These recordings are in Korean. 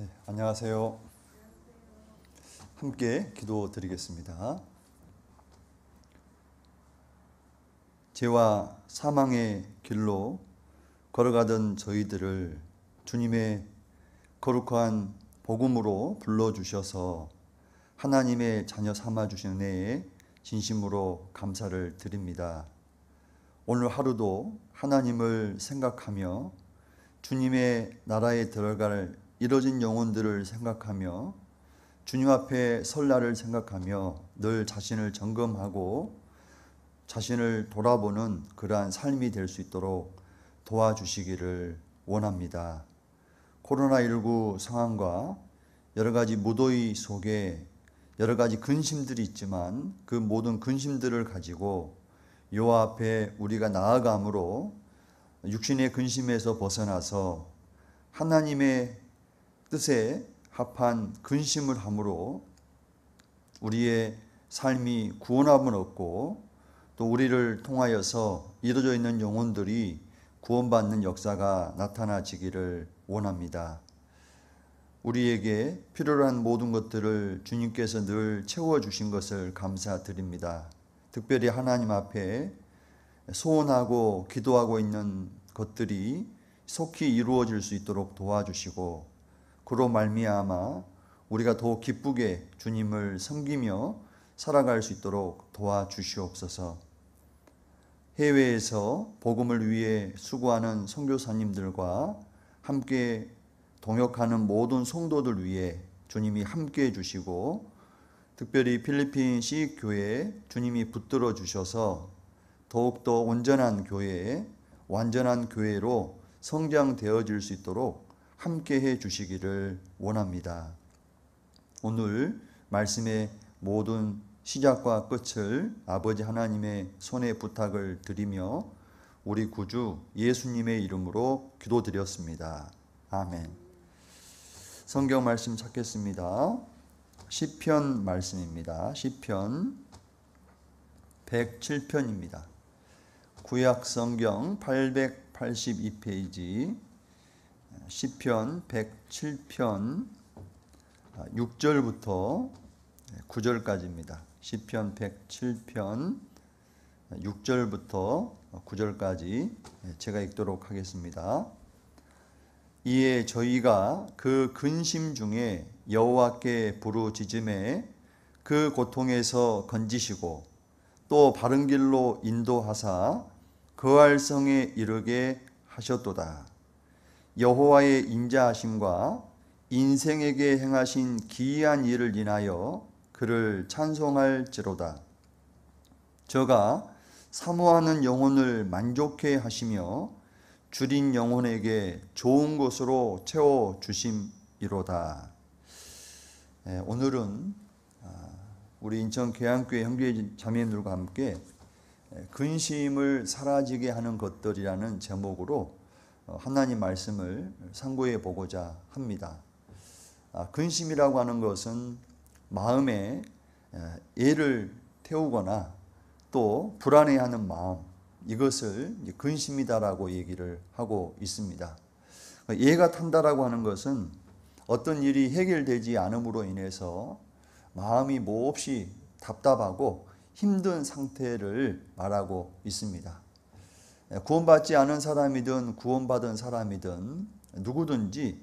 네, 안녕하세요. 함께 기도드리겠습니다. 죄와 사망의 길로 걸어가던 저희들을 주님의 거룩한 복음으로 불러주셔서 하나님의 자녀 삼아주신 은에 진심으로 감사를 드립니다. 오늘 하루도 하나님을 생각하며 주님의 나라에 들어갈 이뤄진 영혼들을 생각하며 주님 앞에 설날을 생각하며 늘 자신을 점검하고 자신을 돌아보는 그러한 삶이 될 수 있도록 도와주시기를 원합니다. 코로나19 상황과 여러 가지 무더위 속에 여러 가지 근심들이 있지만 그 모든 근심들을 가지고 요 앞에 우리가 나아감으로 육신의 근심에서 벗어나서 하나님의 뜻에 합한 근심을 함으로 우리의 삶이 구원함을 얻고 또 우리를 통하여서 이루어져 있는 영혼들이 구원받는 역사가 나타나지기를 원합니다. 우리에게 필요한 모든 것들을 주님께서 늘 채워주신 것을 감사드립니다. 특별히 하나님 앞에 소원하고 기도하고 있는 것들이 속히 이루어질 수 있도록 도와주시고 그로 말미암아 우리가 더욱 기쁘게 주님을 섬기며 살아갈 수 있도록 도와주시옵소서. 해외에서 복음을 위해 수고하는 선교사님들과 함께 동역하는 모든 성도들 위해 주님이 함께 해 주시고 특별히 필리핀 시 교회에 주님이 붙들어 주셔서 더욱더 온전한 교회에 완전한 교회로 성장되어질 수 있도록 함께 해 주시기를 원합니다. 오늘 말씀의 모든 시작과 끝을 아버지 하나님의 손에 부탁을 드리며 우리 구주 예수님의 이름으로 기도드렸습니다. 아멘. 성경 말씀 찾겠습니다. 시편 말씀입니다. 시편 107편입니다. 구약 성경 882페이지 시편 107편 6절부터 아, 9절까지입니다. 시편 107편 6절부터 아, 9절까지 예, 제가 읽도록 하겠습니다. 이에 저희가 그 근심 중에 여호와께 부르짖음에 그 고통에서 건지시고 또 바른 길로 인도하사 거할성에 이르게 하셨도다. 여호와의 인자하심과 인생에게 행하신 기이한 일을 인하여 그를 찬송할지로다. 저가 사모하는 영혼을 만족해 하시며 줄인 영혼에게 좋은 것으로 채워 주심이로다. 예, 오늘은 아, 우리 인천 계양교회 형제 자매님들과 함께 예, 근심을 사라지게 하는 것들이라는 제목으로 어, 하나님 말씀을 상고해 보고자 합니다. 아, 근심이라고 하는 것은 마음에 애를 태우거나 또 불안해하는 마음 이것을 근심이다라고 얘기를 하고 있습니다. 애가 그 탄다라고 하는 것은 어떤 일이 해결되지 않음으로 인해서 마음이 몹시 답답하고 힘든 상태를 말하고 있습니다. 예, 구원받지 않은 사람이든 구원받은 사람이든 누구든지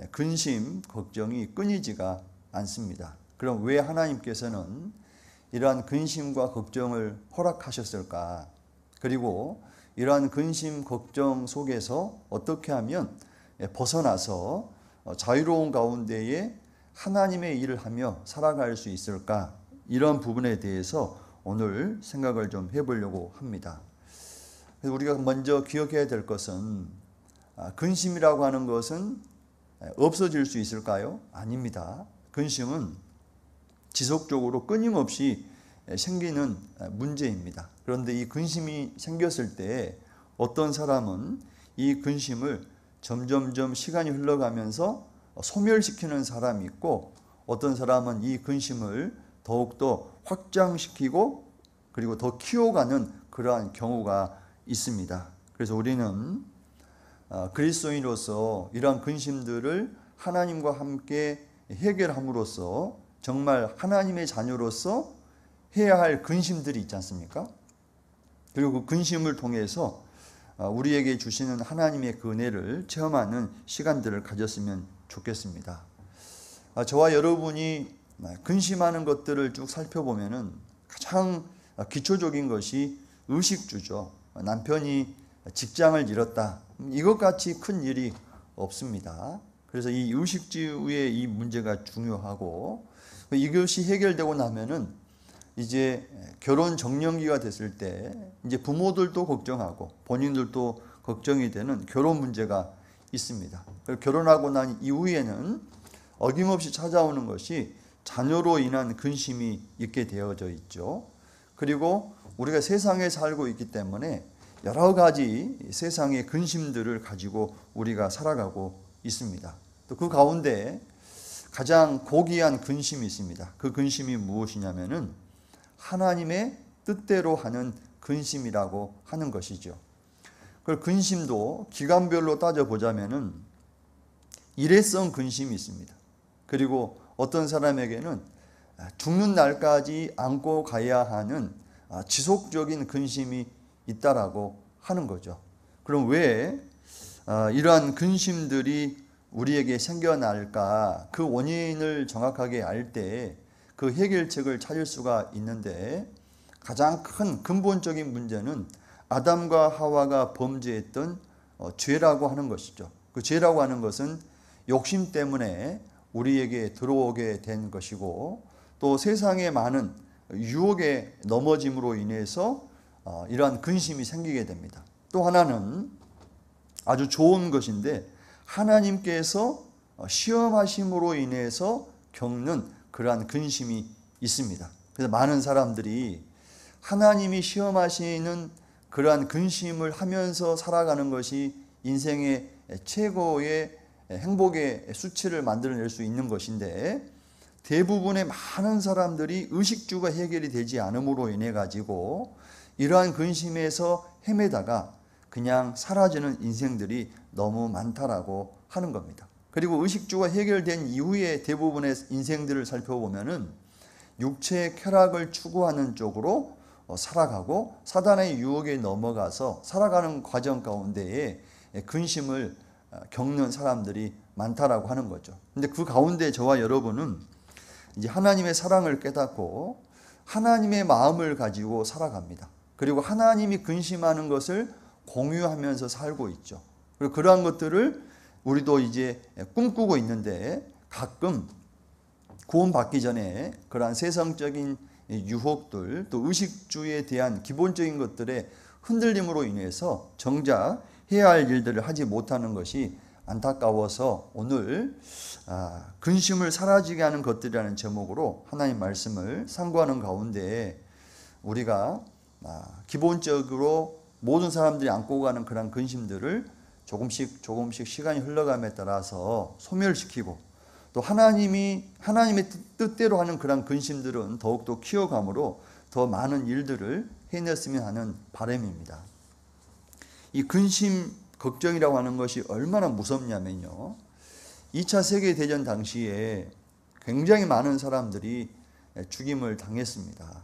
예, 근심, 걱정이 끊이지가 않습니다. 그럼 왜 하나님께서는 이러한 근심과 걱정을 허락하셨을까? 그리고 이러한 근심, 걱정 속에서 어떻게 하면 예, 벗어나서 어, 자유로운 가운데에 하나님의 일을 하며 살아갈 수 있을까? 이런 부분에 대해서 오늘 생각을 좀 해보려고 합니다. 우리가 먼저 기억해야 될 것은 아, 근심이라고 하는 것은 없어질 수 있을까요? 아닙니다. 근심은 지속적으로 끊임없이 생기는 문제입니다. 그런데 이 근심이 생겼을 때 어떤 사람은 이 근심을 점점점 시간이 흘러가면서 소멸시키는 사람이 있고 어떤 사람은 이 근심을 더욱더 확장시키고 그리고 더 키워가는 그러한 경우가 있습니다. 그래서 우리는 아, 그리스도인으로서 이러한 근심들을 하나님과 함께 해결함으로써 정말 하나님의 자녀로서 해야 할 근심들이 있지 않습니까? 그리고 그 근심을 통해서 아, 우리에게 주시는 하나님의 그 은혜를 체험하는 시간들을 가졌으면 좋겠습니다. 아, 저와 여러분이 근심하는 것들을 쭉살펴보면 가장 기초적인 것이 의식주죠. 남편이 직장을 잃었다. 이것 같이 큰 일이 없습니다. 그래서 이 의식주의 이 문제가 중요하고 이것이 해결되고 나면은 이제 결혼 정년기가 됐을 때 이제 부모들도 걱정하고 본인들도 걱정이 되는 결혼 문제가 있습니다. 결혼하고 난 이후에는 어김없이 찾아오는 것이 자녀로 인한 근심이 있게 되어져 있죠. 그리고 우리가 세상에 살고 있기 때문에 여러 가지 세상의 근심들을 가지고 우리가 살아가고 있습니다. 또 그 가운데 가장 고귀한 근심이 있습니다. 그 근심이 무엇이냐면은 하나님의 뜻대로 하는 근심이라고 하는 것이죠. 그 근심도 기간별로 따져보자면은 일회성 근심이 있습니다. 그리고 어떤 사람에게는 죽는 날까지 안고 가야 하는 아, 지속적인 근심이 있다라고 하는 거죠. 그럼 왜 아, 이러한 근심들이 우리에게 생겨날까 그 원인을 정확하게 알 때 그 해결책을 찾을 수가 있는데 가장 큰 근본적인 문제는 아담과 하와가 범죄했던 어, 죄라고 하는 것이죠. 그 죄라고 하는 것은 욕심 때문에 우리에게 들어오게 된 것이고 또 세상의 많은 유혹에 넘어짐으로 인해서 어, 이러한 근심이 생기게 됩니다. 또 하나는 아주 좋은 것인데 하나님께서 어, 시험하심으로 인해서 겪는 그러한 근심이 있습니다. 그래서 많은 사람들이 하나님이 시험하시는 그러한 근심을 하면서 살아가는 것이 인생의 최고의 행복의 수치를 만들어낼 수 있는 것인데 대부분의 많은 사람들이 의식주가 해결이 되지 않음으로 인해 가지고 이러한 근심에서 헤매다가 그냥 사라지는 인생들이 너무 많다라고 하는 겁니다. 그리고 의식주가 해결된 이후에 대부분의 인생들을 살펴보면은 육체의 쾌락을 추구하는 쪽으로 어, 살아가고 사단의 유혹에 넘어가서 살아가는 과정 가운데에 근심을 어, 겪는 사람들이 많다라고 하는 거죠. 근데 그 가운데 저와 여러분은 이제 하나님의 사랑을 깨닫고 하나님의 마음을 가지고 살아갑니다. 그리고 하나님이 근심하는 것을 공유하면서 살고 있죠. 그리고 그러한 것들을 우리도 이제 꿈꾸고 있는데 가끔 구원받기 전에 그러한 세상적인 유혹들 또 의식주에 대한 기본적인 것들의 흔들림으로 인해서 정작 해야 할 일들을 하지 못하는 것이 안타까워서 오늘 아, 근심을 사라지게 하는 것들이라는 제목으로 하나님 말씀을 상고하는 가운데 우리가 아, 기본적으로 모든 사람들이 안고 가는 그런 근심들을 조금씩 조금씩 시간이 흘러감에 따라서 소멸시키고 또 하나님이 하나님의 뜻대로 하는 그런 근심들은 더욱더 키워감으로 더 많은 일들을 해냈으면 하는 바람입니다. 이 근심 걱정이라고 하는 것이 얼마나 무섭냐면요. 2차 세계대전 당시에 굉장히 많은 사람들이 죽임을 당했습니다.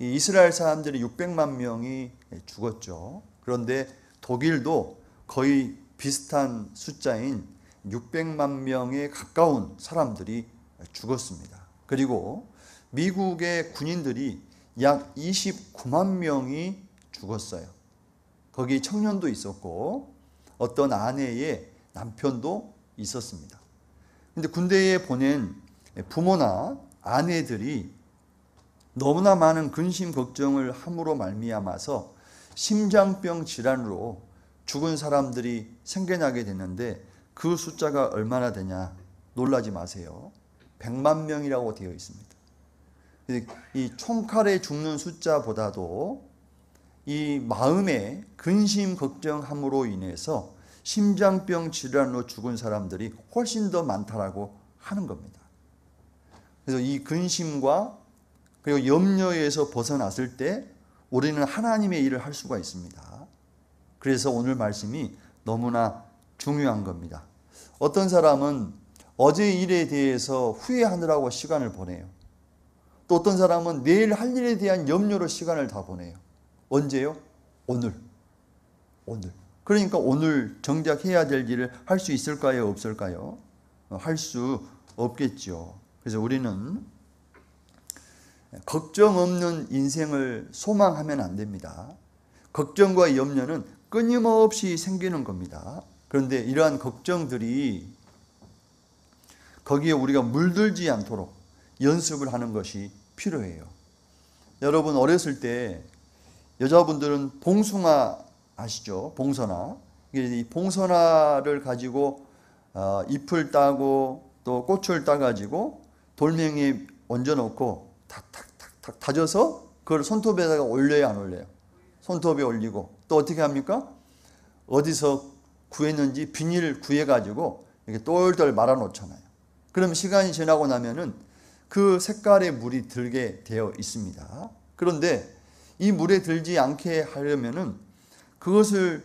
이스라엘 사람들이 600만 명이 죽었죠. 그런데 독일도 거의 비슷한 숫자인 600만 명에 가까운 사람들이 죽었습니다. 그리고 미국의 군인들이 약 29만 명이 죽었어요. 거기 청년도 있었고 어떤 아내의 남편도 있었습니다. 근데 군대에 보낸 부모나 아내들이 너무나 많은 근심 걱정을 함으로 말미암아서 심장병 질환으로 죽은 사람들이 생겨나게 되는데 그 숫자가 얼마나 되냐 놀라지 마세요. 100만 명이라고 되어 있습니다. 이 총칼에 죽는 숫자보다도 이 마음의 근심 걱정함으로 인해서 심장병 질환으로 죽은 사람들이 훨씬 더 많다라고 하는 겁니다. 그래서 이 근심과 그리고 염려에서 벗어났을 때 우리는 하나님의 일을 할 수가 있습니다. 그래서 오늘 말씀이 너무나 중요한 겁니다. 어떤 사람은 어제 일에 대해서 후회하느라고 시간을 보내요. 또 어떤 사람은 내일 할 일에 대한 염려로 시간을 다 보내요. 언제요? 오늘. 오늘. 그러니까 오늘 정작 해야 될 일을 할 수 있을까요? 없을까요? 어, 할수 없겠죠. 그래서 우리는 걱정 없는 인생을 소망하면 안 됩니다. 걱정과 염려는 끊임없이 생기는 겁니다. 그런데 이러한 걱정들이 거기에 우리가 물들지 않도록 연습을 하는 것이 필요해요. 여러분 어렸을 때 여자분들은 봉숭아 아시죠? 봉선화. 이 봉선화를 가지고 어, 잎을 따고 또 꽃을 따가지고 돌멩이 얹어놓고 탁탁탁탁 다져서 그걸 손톱에다가 올려야 안 올려요. 손톱에 올리고 또 어떻게 합니까? 어디서 구했는지 비닐을 구해가지고 이렇게 똘똘 말아놓잖아요. 그럼 시간이 지나고 나면은 그 색깔의 물이 들게 되어 있습니다. 그런데 이 물에 들지 않게 하려면은 그것을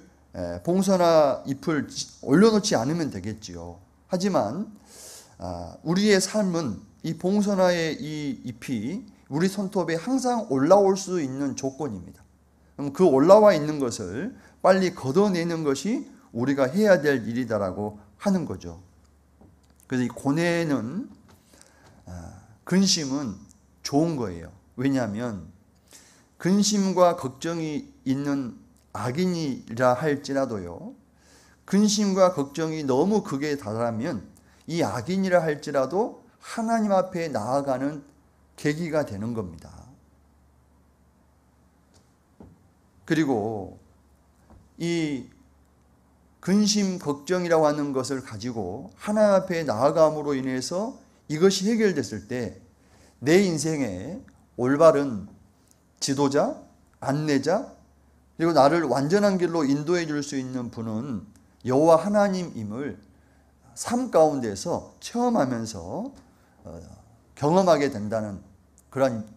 봉선화 잎을 올려놓지 않으면 되겠지요. 하지만 아, 우리의 삶은 이 봉선화의 이 잎이 우리 손톱에 항상 올라올 수 있는 조건입니다. 그럼 그 올라와 있는 것을 빨리 걷어내는 것이 우리가 해야 될 일이다라고 하는 거죠. 그래서 이 고뇌는 아, 근심은 좋은 거예요. 왜냐하면 근심과 걱정이 있는 악인이라 할지라도요. 근심과 걱정이 너무 극에 달하면 이 악인이라 할지라도 하나님 앞에 나아가는 계기가 되는 겁니다. 그리고 이 근심 걱정이라고 하는 것을 가지고 하나님 앞에 나아감으로 인해서 이것이 해결됐을 때 내 인생에 올바른 지도자, 안내자, 그리고 나를 완전한 길로 인도해 줄 수 있는 분은 여호와 하나님임을 삶 가운데서 체험하면서 어, 경험하게 된다는 그러한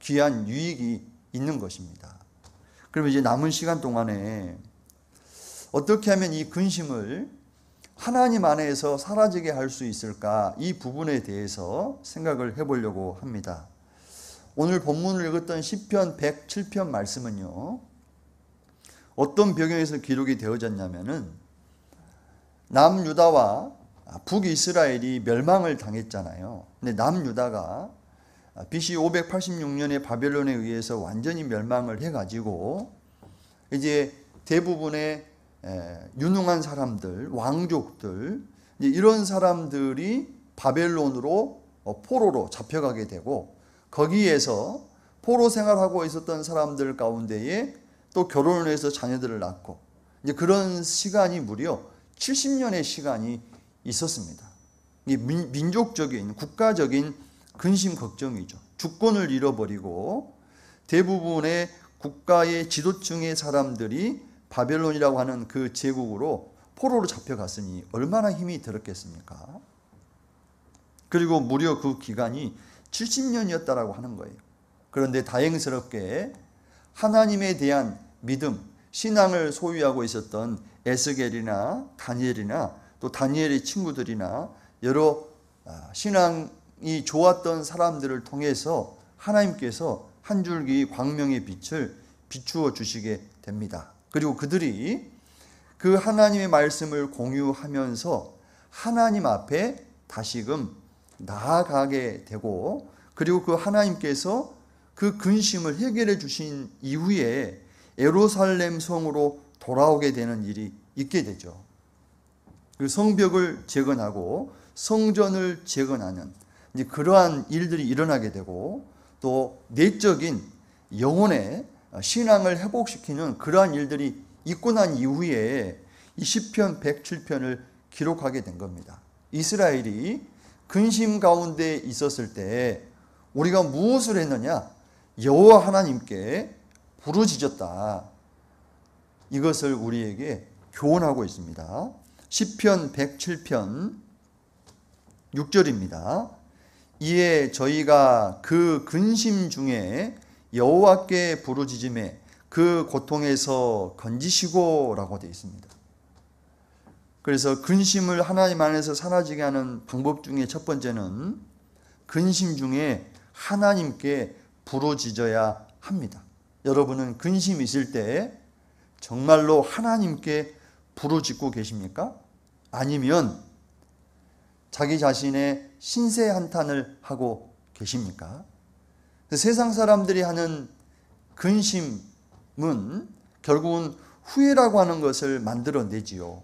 귀한 유익이 있는 것입니다. 그럼 이제 남은 시간 동안에 어떻게 하면 이 근심을 하나님 안에서 사라지게 할 수 있을까 이 부분에 대해서 생각을 해보려고 합니다. 오늘 본문을 읽었던 1 0편 107편 말씀은요. 어떤 배경에서 기록이 되어졌냐면은 남유다와 북이스라엘이 멸망을 당했잖아요. 근데 남유다가 BC 586년에 바벨론에 의해서 완전히 멸망을 해가지고 이제 대부분의 유능한 사람들, 왕족들 이런 사람들이 바벨론으로 어, 포로로 잡혀가게 되고 거기에서 포로 생활하고 있었던 사람들 가운데에 또 결혼을 해서 자녀들을 낳고 이제 그런 시간이 무려 70년의 시간이 있었습니다. 이 민족적인 국가적인 근심 걱정이죠. 주권을 잃어버리고 대부분의 국가의 지도층의 사람들이 바벨론이라고 하는 그 제국으로 포로로 잡혀갔으니 얼마나 힘이 들었겠습니까? 그리고 무려 그 기간이 70년이었다라고 하는 거예요. 그런데 다행스럽게 하나님에 대한 믿음, 신앙을 소유하고 있었던 에스겔이나 다니엘이나 또 다니엘의 친구들이나 여러 아, 신앙이 좋았던 사람들을 통해서 하나님께서 한 줄기 광명의 빛을 비추어 주시게 됩니다. 그리고 그들이 그 하나님의 말씀을 공유하면서 하나님 앞에 다시금 나아가게 되고 그리고 그 하나님께서 그 근심을 해결해 주신 이후에 에로살렘 성으로 돌아오게 되는 일이 있게 되죠. 그 성벽을 재건하고 성전을 재건하는 이제 그러한 일들이 일어나게 되고 또 내적인 영혼의 신앙을 회복시키는 그러한 일들이 있고 난 이후에 이 시편 107편을 기록하게 된 겁니다. 이스라엘이 근심 가운데 있었을 때 우리가 무엇을 했느냐? 여호와 하나님께 부르짖었다. 이것을 우리에게 교훈하고 있습니다. 시편 107편 6절입니다. 이에 저희가 그 근심 중에 여호와께 부르짖음에 그 고통에서 건지시고라고 되어 있습니다. 그래서 근심을 하나님 안에서 사라지게 하는 방법 중에 첫 번째는 근심 중에 하나님께 부르짖어야 합니다. 여러분은 근심 있을 때 정말로 하나님께 부르짖고 계십니까? 아니면 자기 자신의 신세 한탄을 하고 계십니까? 그 세상 사람들이 하는 근심은 결국은 후회라고 하는 것을 만들어내지요.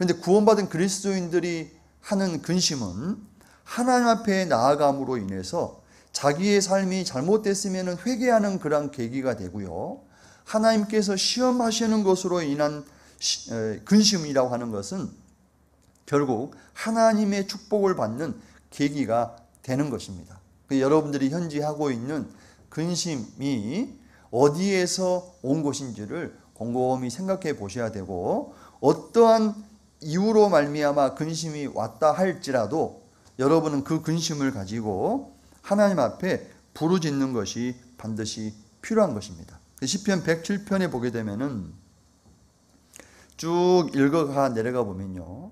그런데 구원받은 그리스도인들이 하는 근심은 하나님 앞에 나아감으로 인해서 자기의 삶이 잘못됐으면 회개하는 그런 계기가 되고요. 하나님께서 시험하시는 것으로 인한 근심이라고 하는 것은 결국 하나님의 축복을 받는 계기가 되는 것입니다. 그 여러분들이 현지 하고 있는 근심이 어디에서 온 것인지를 곰곰이 생각해 보셔야 되고 어떠한 이후로 말미암아 근심이 왔다 할지라도 여러분은 그 근심을 가지고 하나님 앞에 부르짖는 것이 반드시 필요한 것입니다. 그 시편 107편에 보게 되면은 쭉 읽어가 내려가 보면요.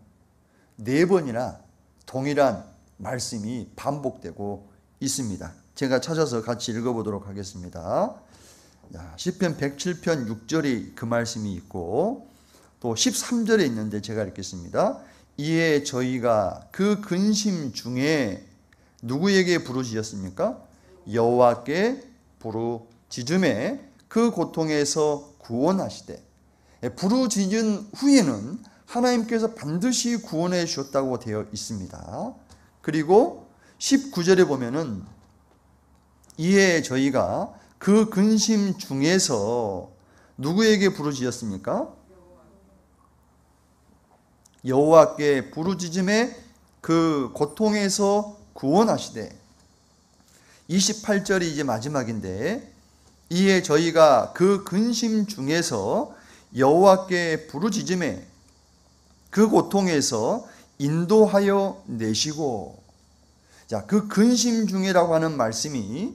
네 번이나 동일한 말씀이 반복되고 있습니다. 제가 찾아서 같이 읽어 보도록 하겠습니다. 시편 107편 6절이 그 말씀이 있고 또 13절에 있는데 제가 읽겠습니다. 이에 저희가 그 근심 중에 누구에게 부르짖었습니까? 여호와께 부르짖음에 그 고통에서 구원하시되 예, 부르짖은 후에는 하나님께서 반드시 구원해 주셨다고 되어 있습니다. 그리고 19절에 보면은 이에 저희가 그 근심 중에서 누구에게 부르짖었습니까? 여호와께 부르짖음에 그 고통에서 구원하시되 28절이 이제 마지막인데 이에 저희가 그 근심 중에서 여호와께 부르짖음에 그 고통에서 인도하여 내시고 자, 그 근심 중이라고 하는 말씀이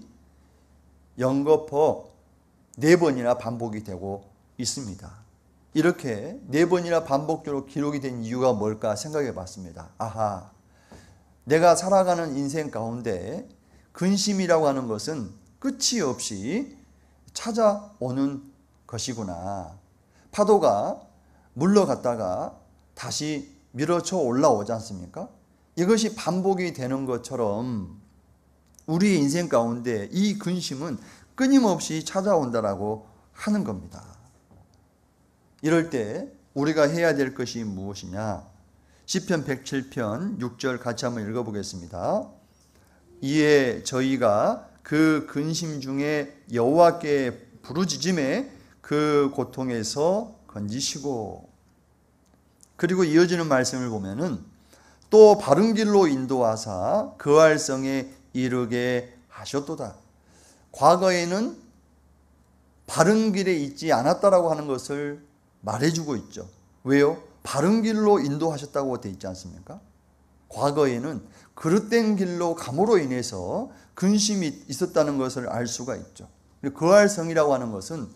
연거퍼 네 번이나 반복이 되고 있습니다. 이렇게 네 번이나 반복적으로 기록이 된 이유가 뭘까 생각해 봤습니다. 아하. 내가 살아가는 인생 가운데 근심이라고 하는 것은 끝이 없이 찾아오는 것이구나. 파도가 물러갔다가 다시 밀어쳐 올라오지 않습니까? 이것이 반복이 되는 것처럼 우리의 인생 가운데 이 근심은 끊임없이 찾아온다라고 하는 겁니다. 이럴 때 우리가 해야 될 것이 무엇이냐? 시편 107편 6절 같이 한번 읽어 보겠습니다. 이에 저희가 그 근심 중에 여호와께 부르짖음에 그 고통에서 건지시고 그리고 이어지는 말씀을 보면은 또 바른 길로 인도하사 그활성에 이르게 하셨도다. 과거에는 바른 길에 있지 않았다라고 하는 것을 말해주고 있죠. 왜요? 바른 길로 인도하셨다고 되 있지 않습니까? 과거에는 그릇된 길로 감으로 인해서 근심이 있었다는 것을 알 수가 있죠. 거할성이라고 그 하는 것은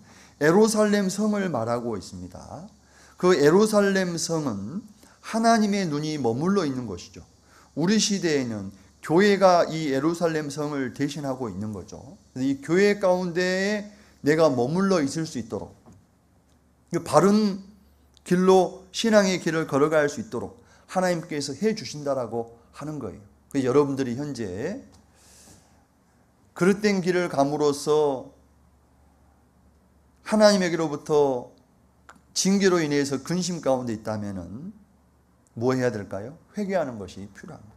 에로살렘 성을 말하고 있습니다. 그 에로살렘 성은 하나님의 눈이 머물러 있는 것이죠. 우리 시대에는 교회가 이 에루살렘 성을 대신하고 있는 거죠. 이 교회 가운데에 내가 머물러 있을 수 있도록 바른 길로 신앙의 길을 걸어갈 수 있도록 하나님께서 해 주신다라고 하는 거예요. 여러분들이 현재 그릇된 길을 감으로써 하나님에게로부터 징계로 인해서 근심 가운데 있다면은 뭐 해야 될까요? 회개하는 것이 필요합니다.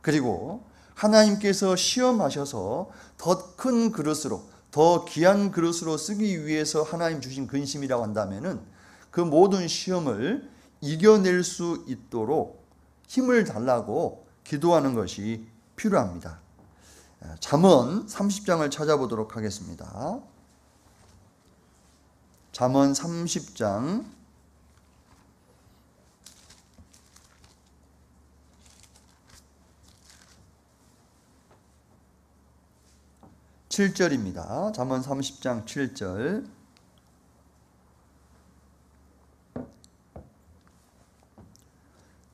그리고 하나님께서 시험하셔서 더 큰 그릇으로 더 귀한 그릇으로 쓰기 위해서 하나님 주신 근심이라고 한다면은 그 모든 시험을 이겨낼 수 있도록 힘을 달라고 기도하는 것이 필요합니다. 아, 잠언 30장을 찾아보도록 하겠습니다. 잠언 30장 7절입니다. 잠언 30장 7절.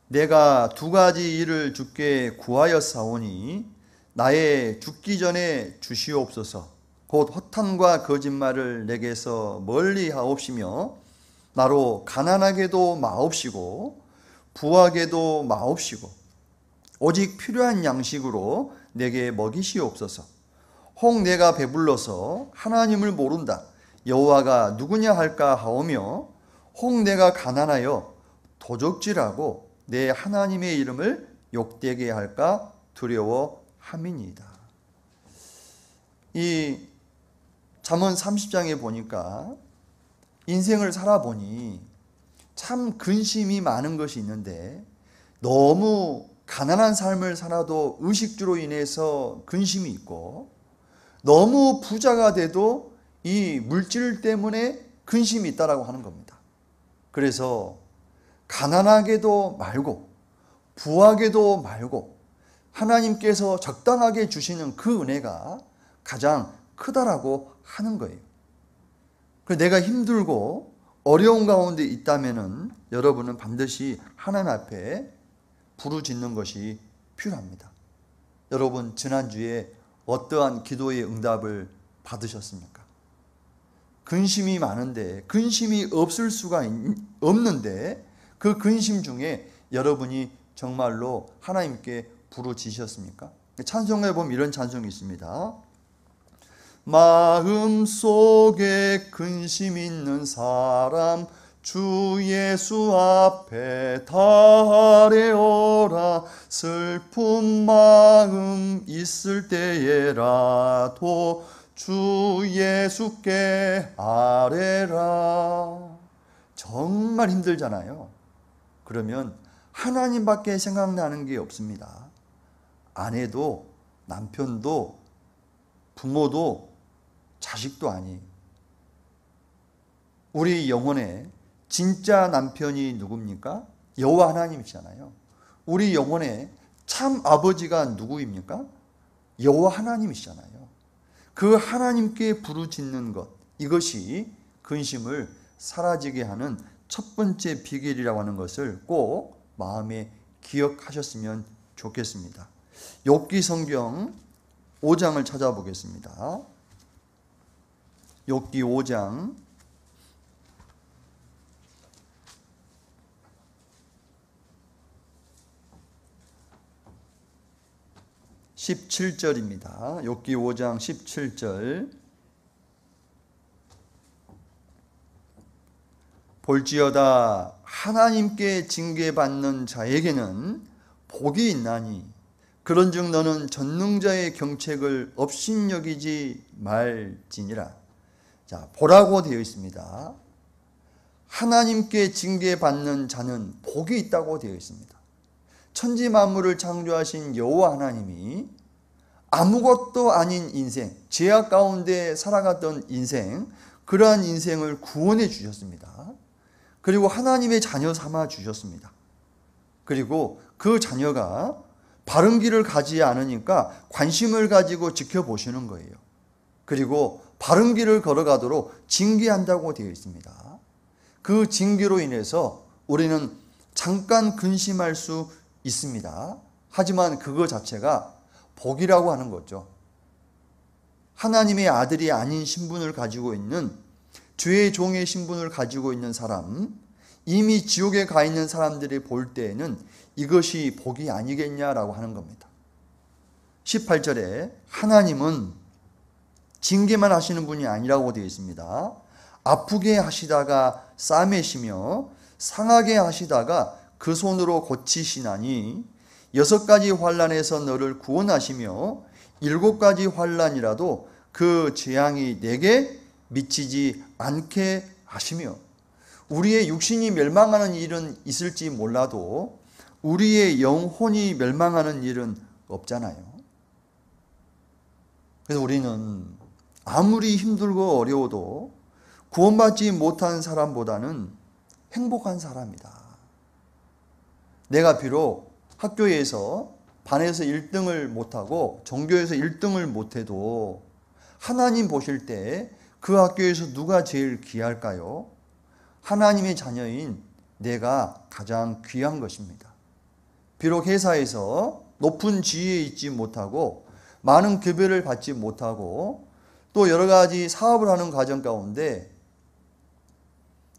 내가 두 가지 일을 주께 구하였사오니 나의 죽기 전에 주시옵소서 곧 허탄과 거짓말을 내게서 멀리 하옵시며 나로 가난하게도 마옵시고 부하게도 마옵시고 오직 필요한 양식으로 내게 먹이시옵소서 혹 내가 배불러서 하나님을 모른다. 여호와가 누구냐 할까 하오며 혹 내가 가난하여 도적질하고 내 하나님의 이름을 욕되게 할까 두려워함이니이다. 이 잠언 30장에 보니까 인생을 살아보니 참 근심이 많은 것이 있는데 너무 가난한 삶을 살아도 의식주로 인해서 근심이 있고 너무 부자가 돼도 이 물질 때문에 근심이 있다라고 하는 겁니다. 그래서 가난하게도 말고 부하게도 말고 하나님께서 적당하게 주시는 그 은혜가 가장 크다라고 하는 거예요. 그 내가 힘들고 어려운 가운데 있다면은 여러분은 반드시 하나님 앞에 부르짖는 것이 필요합니다. 여러분 지난주에 어떠한 기도의 응답을 받으셨습니까? 근심이 많은데 근심이 없을 수가 없는데 그 근심 중에 여러분이 정말로 하나님께 부르짖으셨습니까? 찬송해 보면 이런 찬송이 있습니다. 마음 속에 근심 있는 사람 주 예수 앞에 달려오라 슬픈 마음 있을 때에라도 주 예수께 아래라 정말 힘들잖아요 그러면 하나님밖에 생각나는 게 없습니다 아내도 남편도 부모도 자식도 아니 우리 영혼에 진짜 남편이 누굽니까? 여호와 하나님이잖아요. 우리 영혼의 참 아버지가 누구입니까? 여호와 하나님이잖아요. 그 하나님께 부르짖는 것 이것이 근심을 사라지게 하는 첫 번째 비결이라고 하는 것을 꼭 마음에 기억하셨으면 좋겠습니다. 욥기 성경 5장을 찾아보겠습니다. 욥기 5장 17절입니다. 욥기 5장 17절. 볼지어다 하나님께 징계받는 자에게는 복이 있나니 그런즉 너는 전능자의 경책을 업신여기지 말지니라. 자, 보라고 되어 있습니다. 하나님께 징계받는 자는 복이 있다고 되어 있습니다. 천지 만물을 창조하신 여호와 하나님이 아무것도 아닌 인생, 죄악 가운데 살아갔던 인생, 그러한 인생을 구원해 주셨습니다. 그리고 하나님의 자녀 삼아 주셨습니다. 그리고 그 자녀가 바른 길을 가지 않으니까 관심을 가지고 지켜보시는 거예요. 그리고 바른 길을 걸어가도록 징계한다고 되어 있습니다. 그 징계로 인해서 우리는 잠깐 근심할 수 있습니다. 하지만 그거 자체가 복이라고 하는 거죠. 하나님의 아들이 아닌 신분을 가지고 있는 죄의 종의 신분을 가지고 있는 사람, 이미 지옥에 가 있는 사람들이 볼 때에는 이것이 복이 아니겠냐라고 하는 겁니다. 18절에 하나님은 징계만 하시는 분이 아니라고 되어 있습니다. 아프게 하시다가 싸매시며 상하게 하시다가 그 손으로 고치시나니 여섯 가지 환란에서 너를 구원하시며 일곱 가지 환란이라도 그 재앙이 내게 미치지 않게 하시며 우리의 육신이 멸망하는 일은 있을지 몰라도 우리의 영혼이 멸망하는 일은 없잖아요. 그래서 우리는 아무리 힘들고 어려워도 구원받지 못한 사람보다는 행복한 사람이다. 내가 비록 학교에서 반에서 1등을 못하고 종교에서 1등을 못해도 하나님 보실 때 그 학교에서 누가 제일 귀할까요? 하나님의 자녀인 내가 가장 귀한 것입니다. 비록 회사에서 높은 지위에 있지 못하고 많은 급여를 받지 못하고 또 여러 가지 사업을 하는 과정 가운데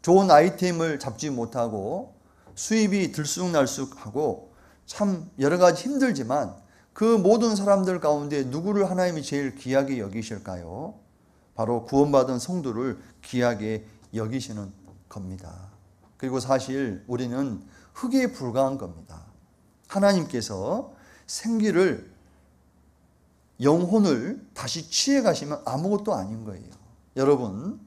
좋은 아이템을 잡지 못하고 수입이 들쑥날쑥하고 참 여러 가지 힘들지만 그 모든 사람들 가운데 누구를 하나님이 제일 귀하게 여기실까요? 바로 구원받은 성도를 귀하게 여기시는 겁니다. 그리고 사실 우리는 흙에 불과한 겁니다. 하나님께서 생기를 영혼을 다시 취해 가시면 아무것도 아닌 거예요. 여러분,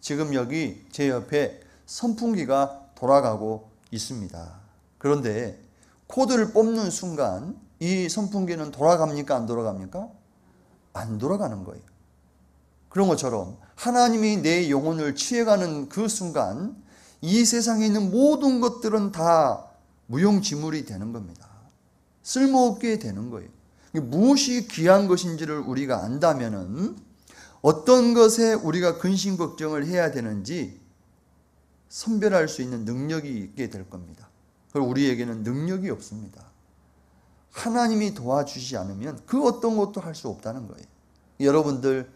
지금 여기 제 옆에 선풍기가 돌아가고 있습니다. 그런데 코드를 뽑는 순간 이 선풍기는 돌아갑니까? 안 돌아갑니까? 안 돌아가는 거예요. 그런 것처럼 하나님이 내 영혼을 취해가는 그 순간 이 세상에 있는 모든 것들은 다 무용지물이 되는 겁니다. 쓸모없게 되는 거예요. 무엇이 귀한 것인지를 우리가 안다면 어떤 것에 우리가 근심 걱정을 해야 되는지 선별할 수 있는 능력이 있게 될 겁니다. 그리고 우리에게는 능력이 없습니다. 하나님이 도와주시지 않으면 그 어떤 것도 할 수 없다는 거예요. 여러분들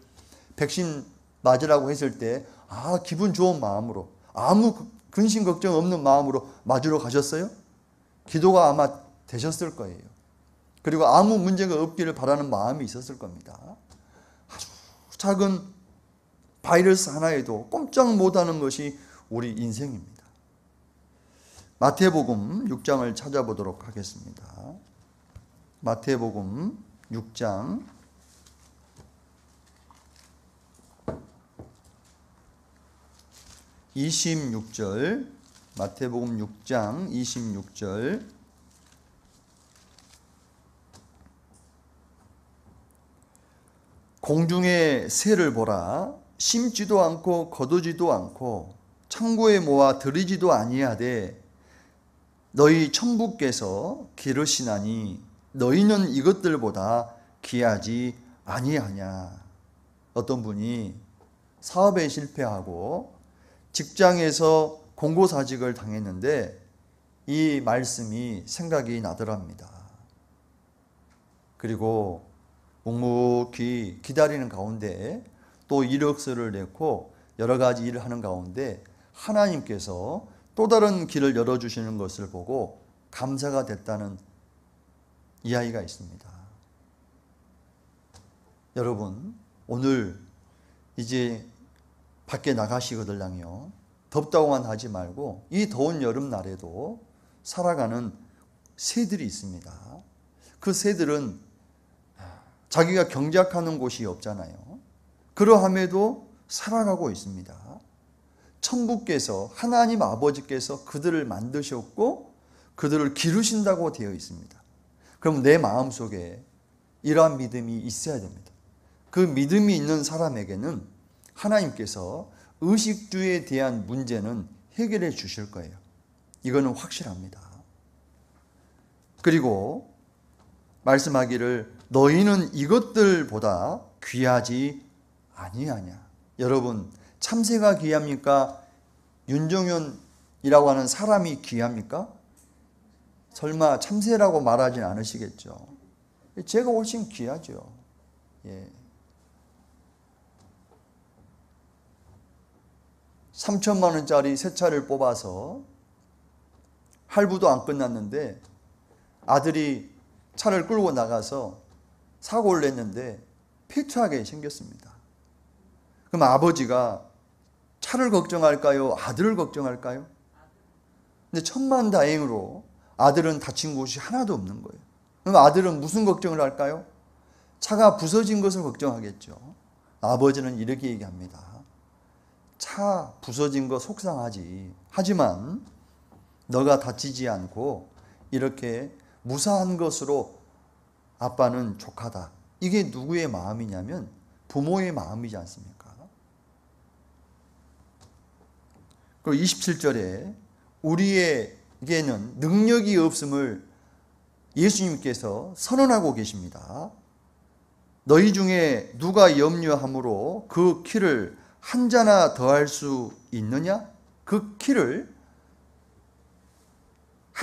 백신 맞으라고 했을 때 아, 기분 좋은 마음으로 아무 근심 걱정 없는 마음으로 맞으러 가셨어요? 기도가 아마 되셨을 거예요. 그리고 아무 문제가 없기를 바라는 마음이 있었을 겁니다. 아주 작은 바이러스 하나에도 꼼짝 못하는 것이 우리 인생입니다. 마태복음 6장을 찾아보도록 하겠습니다. 마태복음 6장 26절 마태복음 6장 26절 공중의 새를 보라 심지도 않고 거두지도 않고 창고에 모아 들이지도 아니하되 너희 천부께서 기르시나니 너희는 이것들보다 귀하지 아니하냐. 어떤 분이 사업에 실패하고 직장에서 공고사직을 당했는데 이 말씀이 생각이 나더랍니다. 그리고 묵묵히 기다리는 가운데 또 이력서를 냈고 여러 가지 일을 하는 가운데 하나님께서 또 다른 길을 열어주시는 것을 보고 감사가 됐다는 이야기가 있습니다. 여러분, 오늘 이제 밖에 나가시거들랑요. 덥다고만 하지 말고 이 더운 여름날에도 살아가는 새들이 있습니다. 그 새들은 자기가 경작하는 곳이 없잖아요. 그러함에도 살아가고 있습니다. 천부께서 하나님 아버지께서 그들을 만드셨고 그들을 기르신다고 되어 있습니다. 그럼 내 마음 속에 이러한 믿음이 있어야 됩니다. 그 믿음이 있는 사람에게는 하나님께서 의식주에 대한 문제는 해결해 주실 거예요. 이거는 확실합니다. 그리고 말씀하기를 너희는 이것들보다 귀하지 아니하냐. 여러분 참새가 귀합니까? 윤종현이라고 하는 사람이 귀합니까? 설마 참새라고 말하진 않으시겠죠. 제가 훨씬 귀하죠. 예. 3천만 원짜리 새 차를 뽑아서 할부도 안 끝났는데 아들이 차를 끌고 나가서 사고를 냈는데 피투하게 생겼습니다. 그럼 아버지가 차를 걱정할까요? 아들을 걱정할까요? 근데 천만 다행으로 아들은 다친 곳이 하나도 없는 거예요. 그럼 아들은 무슨 걱정을 할까요? 차가 부서진 것을 걱정하겠죠. 아버지는 이렇게 얘기합니다. 차 부서진 거 속상하지. 하지만 너가 다치지 않고 이렇게 무사한 것으로 아빠는 족하다. 이게 누구의 마음이냐면 부모의 마음이지 않습니까? 그리고 27절에 우리에게는 능력이 없음을 예수님께서 선언하고 계십니다. 너희 중에 누가 염려함으로 그 키를 한 자나 더할 수 있느냐? 그 키를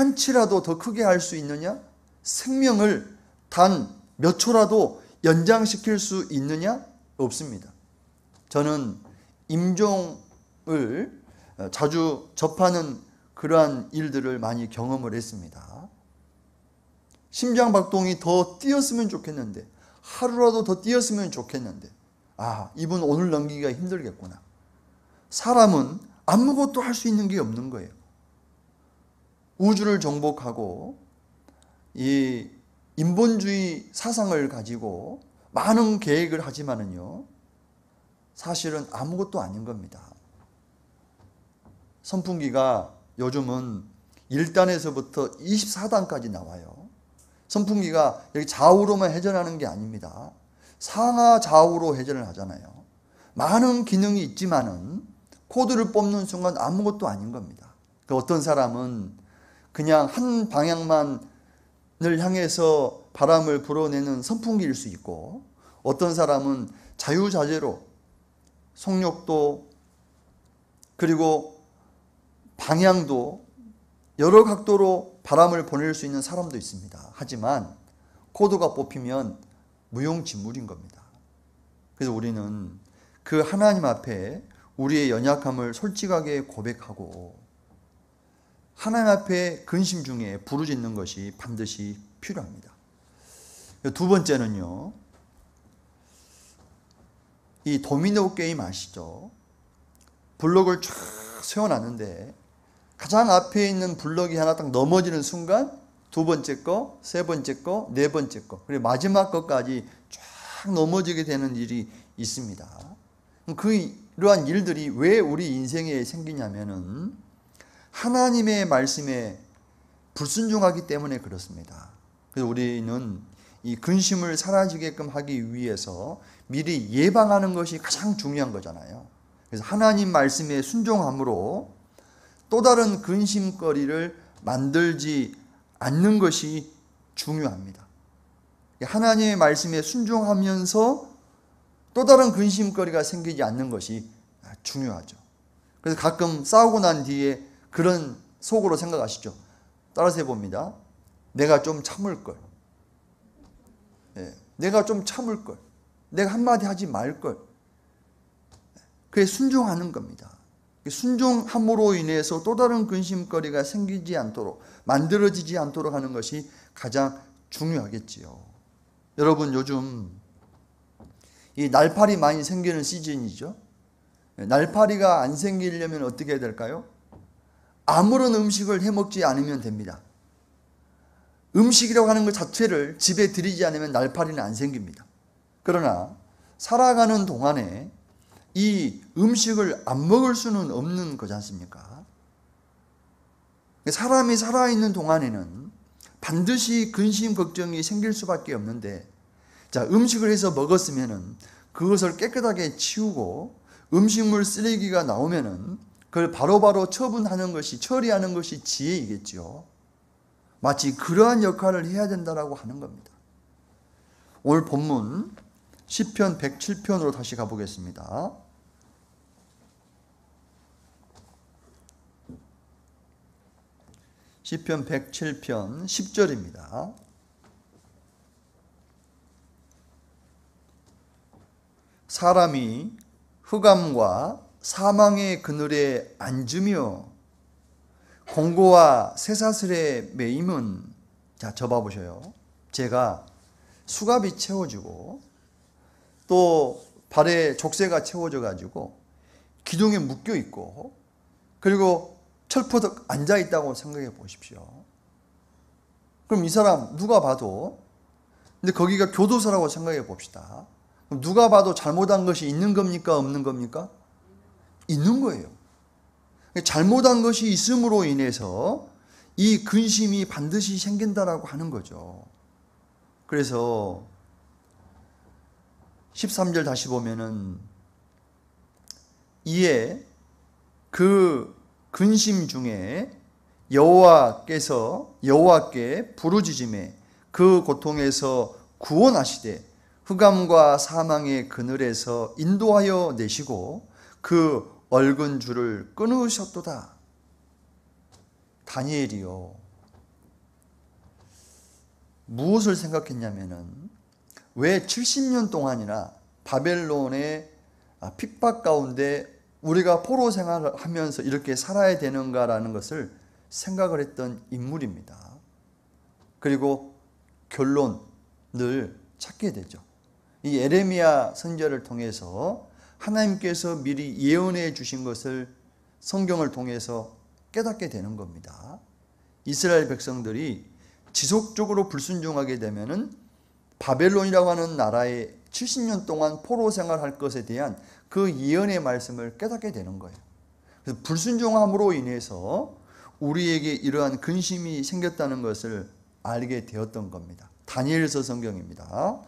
한 치라도 더 크게 할 수 있느냐? 생명을 단 몇 초라도 연장시킬 수 있느냐? 없습니다. 저는 임종을 어, 자주 접하는 그러한 일들을 많이 경험을 했습니다. 심장 박동이 더 뛰었으면 좋겠는데 하루라도 더 뛰었으면 좋겠는데 아 이분 오늘 넘기기가 힘들겠구나. 사람은 아무것도 할 수 있는 게 없는 거예요. 우주를 정복하고 이 인본주의 사상을 가지고 많은 계획을 하지만은요 사실은 아무것도 아닌 겁니다. 선풍기가 요즘은 1단에서부터 24단까지 나와요. 선풍기가 여기 좌우로만 회전하는 게 아닙니다. 상하 좌우로 회전을 하잖아요. 많은 기능이 있지만은 코드를 뽑는 순간 아무것도 아닌 겁니다. 그 어떤 사람은 그냥 한 방향만을 향해서 바람을 불어내는 선풍기일 수 있고 어떤 사람은 자유자재로 속력도 그리고 방향도 여러 각도로 바람을 보낼 수 있는 사람도 있습니다. 하지만 코드가 뽑히면 무용지물인 겁니다. 그래서 우리는 그 하나님 앞에 우리의 연약함을 솔직하게 고백하고 하나님 앞에 근심 중에 부르짖는 것이 반드시 필요합니다. 두 번째는요. 이 도미노 게임 아시죠? 블록을 쫙 세워놨는데 가장 앞에 있는 블럭이 하나 딱 넘어지는 순간 두 번째 거, 세 번째 거, 네 번째 거, 그리고 마지막 것까지 쫙 넘어지게 되는 일이 있습니다. 그 이러한 일들이 왜 우리 인생에 생기냐면은 하나님의 말씀에 불순종하기 때문에 그렇습니다. 그래서 우리는 이 근심을 사라지게끔 하기 위해서 미리 예방하는 것이 가장 중요한 거잖아요. 그래서 하나님 말씀에 순종함으로 또 다른 근심거리를 만들지 않는 것이 중요합니다. 하나님의 말씀에 순종하면서 또 다른 근심거리가 생기지 않는 것이 중요하죠. 그래서 가끔 싸우고 난 뒤에 그런 속으로 생각하시죠. 따라서 해봅니다. 내가 좀 참을 걸. 네. 내가 좀 참을 걸. 내가 한마디 하지 말 걸. 그게 순종하는 겁니다. 순종함으로 인해서 또 다른 근심거리가 생기지 않도록 만들어지지 않도록 하는 것이 가장 중요하겠지요. 여러분 요즘 이 날파리 많이 생기는 시즌이죠. 날파리가 안 생기려면 어떻게 해야 될까요? 아무런 음식을 해 먹지 않으면 됩니다. 음식이라고 하는 것 자체를 집에 들이지 않으면 날파리는 안 생깁니다. 그러나 살아가는 동안에 이 음식을 안 먹을 수는 없는 거지 않습니까? 사람이 살아있는 동안에는 반드시 근심 걱정이 생길 수밖에 없는데 자, 음식을 해서 먹었으면은 그것을 깨끗하게 치우고 음식물 쓰레기가 나오면은 그걸 바로바로 바로 처분하는 것이 처리하는 것이 지혜이겠지 마치 그러한 역할을 해야 된다라고 하는 겁니다. 오늘 본문 10편 107편으로 다시 가보겠습니다. 시편 107편 10절입니다. 사람이 흑암과 사망의 그늘에 앉으며 공고와 새사슬에 매임은 자 접어 보셔요. 제가 수갑이 채워지고 또 발에 족쇄가 채워져 가지고 기둥에 묶여 있고 그리고 철포덕 앉아 있다고 생각해 보십시오. 그럼 이 사람 누가 봐도 근데 거기가 교도소라고 생각해 봅시다. 누가 봐도 잘못한 것이 있는 겁니까 없는 겁니까? 있는 거예요. 잘못한 것이 있음으로 인해서 이 근심이 반드시 생긴다라고 하는 거죠. 그래서 13절 다시 보면은 이에 그 근심 중에 여호와께서 여호와께 부르짖음에 그 고통에서 구원하시되 흑암과 사망의 그늘에서 인도하여 내시고 그 얼근 줄을 끊으셨도다. 다니엘이요. 무엇을 생각했냐면은 왜 70년 동안이나 바벨론의 아, 핍박 가운데 우리가 포로 생활하면서 을 이렇게 살아야 되는가라는 것을 생각을 했던 인물입니다. 그리고 결론을 찾게 되죠. 이 에레미야 선제를 통해서 하나님께서 미리 예언해 주신 것을 성경을 통해서 깨닫게 되는 겁니다. 이스라엘 백성들이 지속적으로 불순종하게 되면은 바벨론이라고 하는 나라에 70년 동안 포로 생활할 것에 대한 그 예언의 말씀을 깨닫게 되는 거예요. 그래서 불순종함으로 인해서 우리에게 이러한 근심이 생겼다는 것을 알게 되었던 겁니다. 다니엘서 성경입니다.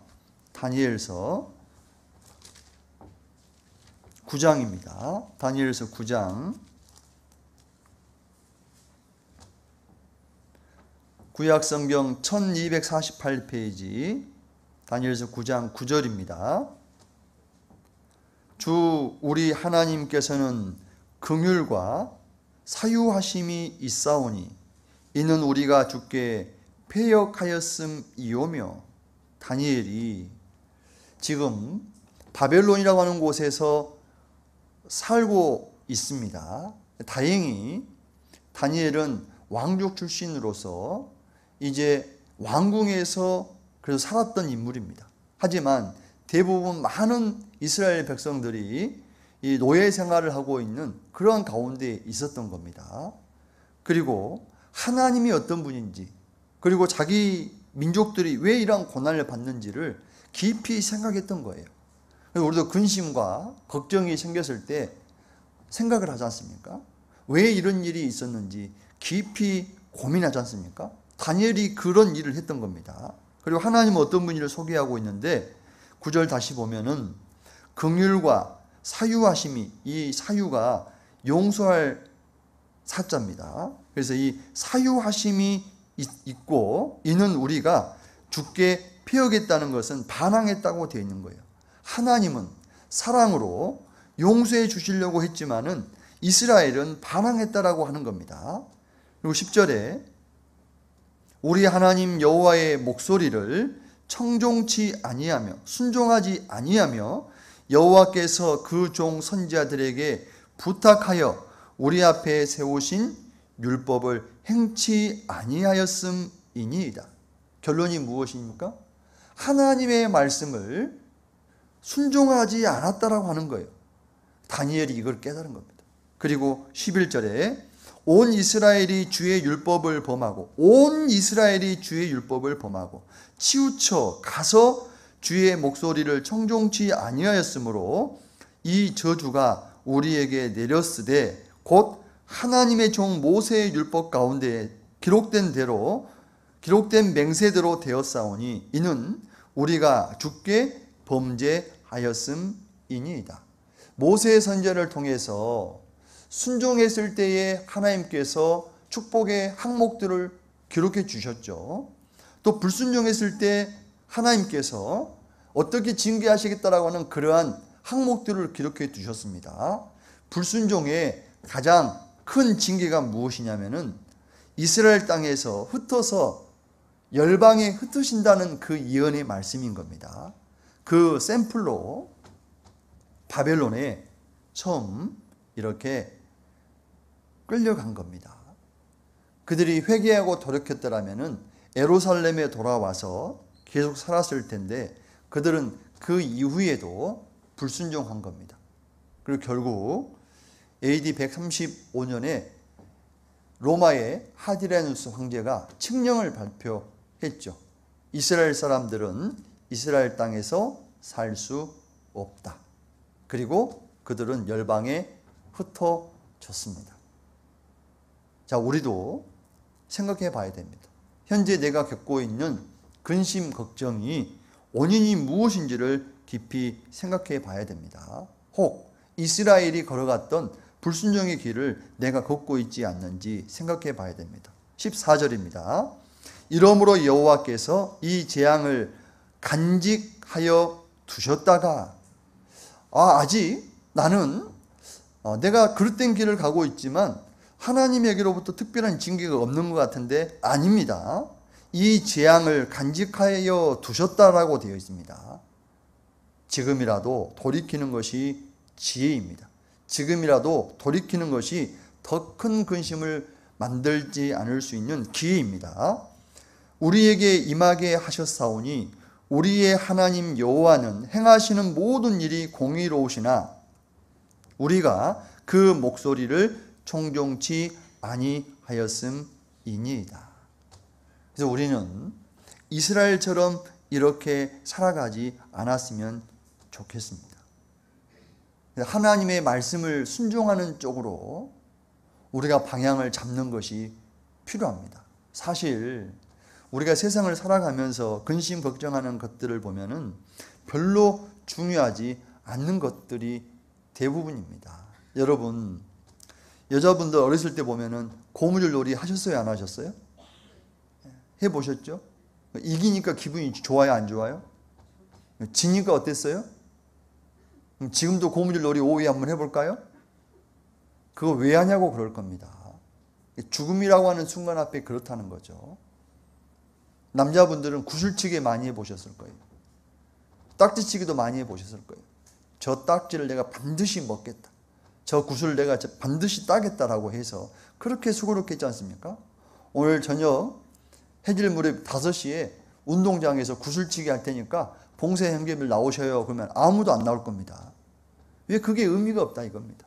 다니엘서 9장입니다. 다니엘서 9장. 구약성경 1248페이지 다니엘서 9장 9절입니다. 주 우리 하나님께서는 긍휼과 사유하심이 있사오니 이는 우리가 주께 폐역하였음이오며 다니엘이 지금 바벨론이라고 하는 곳에서 살고 있습니다. 다행히 다니엘은 왕족 출신으로서 이제 왕궁에서 그래서 살았던 인물입니다. 하지만 대부분 많은 이스라엘 백성들이 이 노예 생활을 하고 있는 그러 가운데 있었던 겁니다. 그리고 하나님이 어떤 분인지 그리고 자기 민족들이 왜이러 고난을 받는지를 깊이 생각했던 거예요. 우리도 근심과 걱정이 생겼을 때 생각을 하지 않습니까? 왜 이런 일이 있었는지 깊이 고민하지 않습니까? 다니엘이 그런 일을 했던 겁니다. 그리고 하나님은 어떤 분이를 소개하고 있는데 구절 다시 보면은 긍휼과 사유하심이 이 사유가 용서할 사자입니다. 그래서 이 사유하심이 있고 이는 우리가 죽게 피하겠다는 것은 반항했다고 되어 있는 거예요. 하나님은 사랑으로 용서해 주시려고 했지만은 이스라엘은 반항했다라고 하는 겁니다. 그리고 10절에 우리 하나님 여호와의 목소리를 청종치 아니하며 순종하지 아니하며 여호와께서 그 종 선지자들에게 부탁하여 우리 앞에 세우신 율법을 행치 아니하였음이니이다. 결론이 무엇입니까? 하나님의 말씀을 순종하지 않았다라고 하는 거예요. 다니엘이 이걸 깨달은 겁니다. 그리고 11절에 온 이스라엘이 주의 율법을 범하고 온 이스라엘이 주의 율법을 범하고 치우쳐 가서 주의 목소리를 청종치 아니하였으므로 이 저주가 우리에게 내렸으되 곧 하나님의 종 모세의 율법 가운데 기록된 대로 기록된 맹세대로 되었사오니 이는 우리가 죽게 범죄하였음이니이다. 모세의 선제를 통해서 순종했을 때에 하나님께서 축복의 항목들을 기록해 주셨죠. 또 불순종했을 때 하나님께서 어떻게 징계하시겠다라고 하는 그러한 항목들을 기록해 주셨습니다. 불순종의 가장 큰 징계가 무엇이냐면은 이스라엘 땅에서 흩어서 열방에 흩으신다는 그 예언의 말씀인 겁니다. 그 샘플로 바벨론에 처음 이렇게 끌려간 겁니다. 그들이 회개하고 돌이켰더라면 에루살렘에 돌아와서 계속 살았을 텐데 그들은 그 이후에도 불순종한 겁니다. 그리고 결국 AD 135년에 로마의 하디레누스 황제가 칙령을 발표했죠. 이스라엘 사람들은 이스라엘 땅에서 살 수 없다. 그리고 그들은 열방에 흩어졌습니다. 자, 우리도 생각해 봐야 됩니다. 현재 내가 겪고 있는 근심, 걱정이 원인이 무엇인지를 깊이 생각해 봐야 됩니다. 혹 이스라엘이 걸어갔던 불순종의 길을 내가 걷고 있지 않는지 생각해 봐야 됩니다. 14절입니다. 이러므로 여호와께서 이 재앙을 간직하여 두셨다가 아, 아직 나는 어, 내가 그릇된 길을 가고 있지만 하나님에게로부터 특별한 징계가 없는 것 같은데 아닙니다. 이 재앙을 간직하여 두셨다라고 되어 있습니다. 지금이라도 돌이키는 것이 지혜입니다. 지금이라도 돌이키는 것이 더 큰 근심을 만들지 않을 수 있는 기회입니다. 우리에게 임하게 하셨사오니 우리의 하나님 여호와는 행하시는 모든 일이 공의로우시나 우리가 그 목소리를 총종치 아니하였음이니이다. 그래서 우리는 이스라엘처럼 이렇게 살아가지 않았으면 좋겠습니다. 하나님의 말씀을 순종하는 쪽으로 우리가 방향을 잡는 것이 필요합니다. 사실 우리가 세상을 살아가면서 근심 걱정하는 것들을 보면은 별로 중요하지 않는 것들이 대부분입니다. 여러분 여자분들 어렸을 때 보면은 고무줄 놀이 하셨어요? 안 하셨어요? 예, 해보셨죠? 이기니까 기분이 좋아요? 안 좋아요? 지니까 어땠어요? 음, 지금도 고무줄 놀이 오후 한번 해볼까요? 그거 왜 하냐고 그럴 겁니다. 죽음이라고 하는 순간 앞에 그렇다는 거죠. 남자분들은 구슬치기 많이 해보셨을 거예요. 딱지치기도 많이 해보셨을 거예요. 저 딱지를 내가 반드시 먹겠다. 저 구슬 내가 반드시 따겠다라고 해서 그렇게 수고롭했지 않습니까? 오늘 저녁 해질 무렵 5시에 운동장에서 구슬치기 할 테니까 봉쇄 형제님 나오셔요. 그러면 아무도 안 나올 겁니다. 왜 그게 의미가 없다 이겁니다.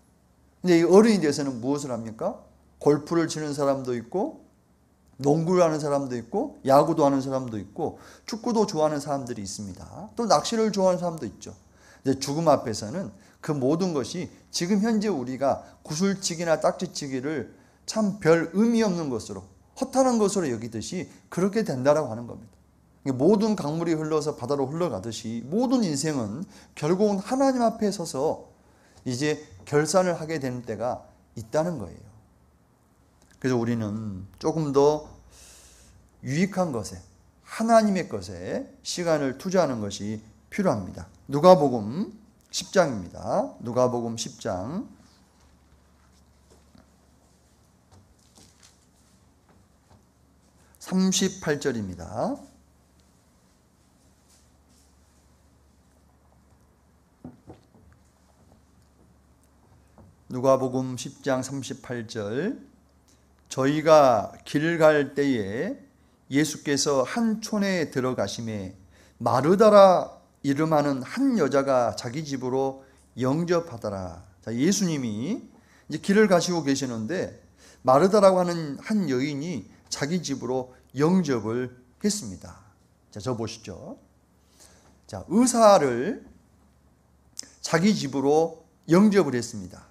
근데 어른이 돼서는 무엇을 합니까? 골프를 치는 사람도 있고 농구를 하는 사람도 있고 야구도 하는 사람도 있고 축구도 좋아하는 사람들이 있습니다. 또 낚시를 좋아하는 사람도 있죠. 근데 죽음 앞에서는 그 모든 것이 지금 현재 우리가 구슬치기나 딱지치기를 참 별 의미 없는 것으로 허탄한 것으로 여기듯이 그렇게 된다라고 하는 겁니다. 모든 강물이 흘러서 바다로 흘러가듯이 모든 인생은 결국은 하나님 앞에 서서 이제 결산을 하게 되는 때가 있다는 거예요. 그래서 우리는 조금 더 유익한 것에 하나님의 것에 시간을 투자하는 것이 필요합니다. 누가복음 10장입니다. 누가복음 10장. 삼십 절입니다 누가복음 10장 38절 저희가 길 갈 때에 예수께서 한 촌에 들어가심에 마르다라 이름하는 한 여자가 자기 집으로 영접하더라. 자, 예수님이 이제 길을 가시고 계시는데 마르다라고 하는 한 여인이 자기 집으로 영접을 했습니다. 자, 저 보시죠. 자, 의사를 자기 집으로 영접을 했습니다.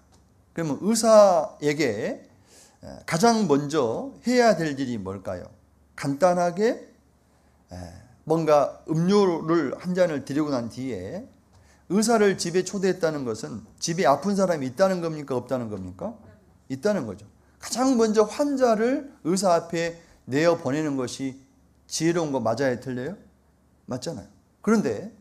그러면 의사에게 가장 먼저 해야 될 일이 뭘까요? 간단하게 뭔가 음료를 한 잔을 드리고 난 뒤에 의사를 집에 초대했다는 것은 집에 아픈 사람이 있다는 겁니까? 없다는 겁니까? 있다는 거죠. 가장 먼저 환자를 의사 앞에 내어 보내는 것이 지혜로운 거 맞아요? 틀려요? 맞잖아요. 그런데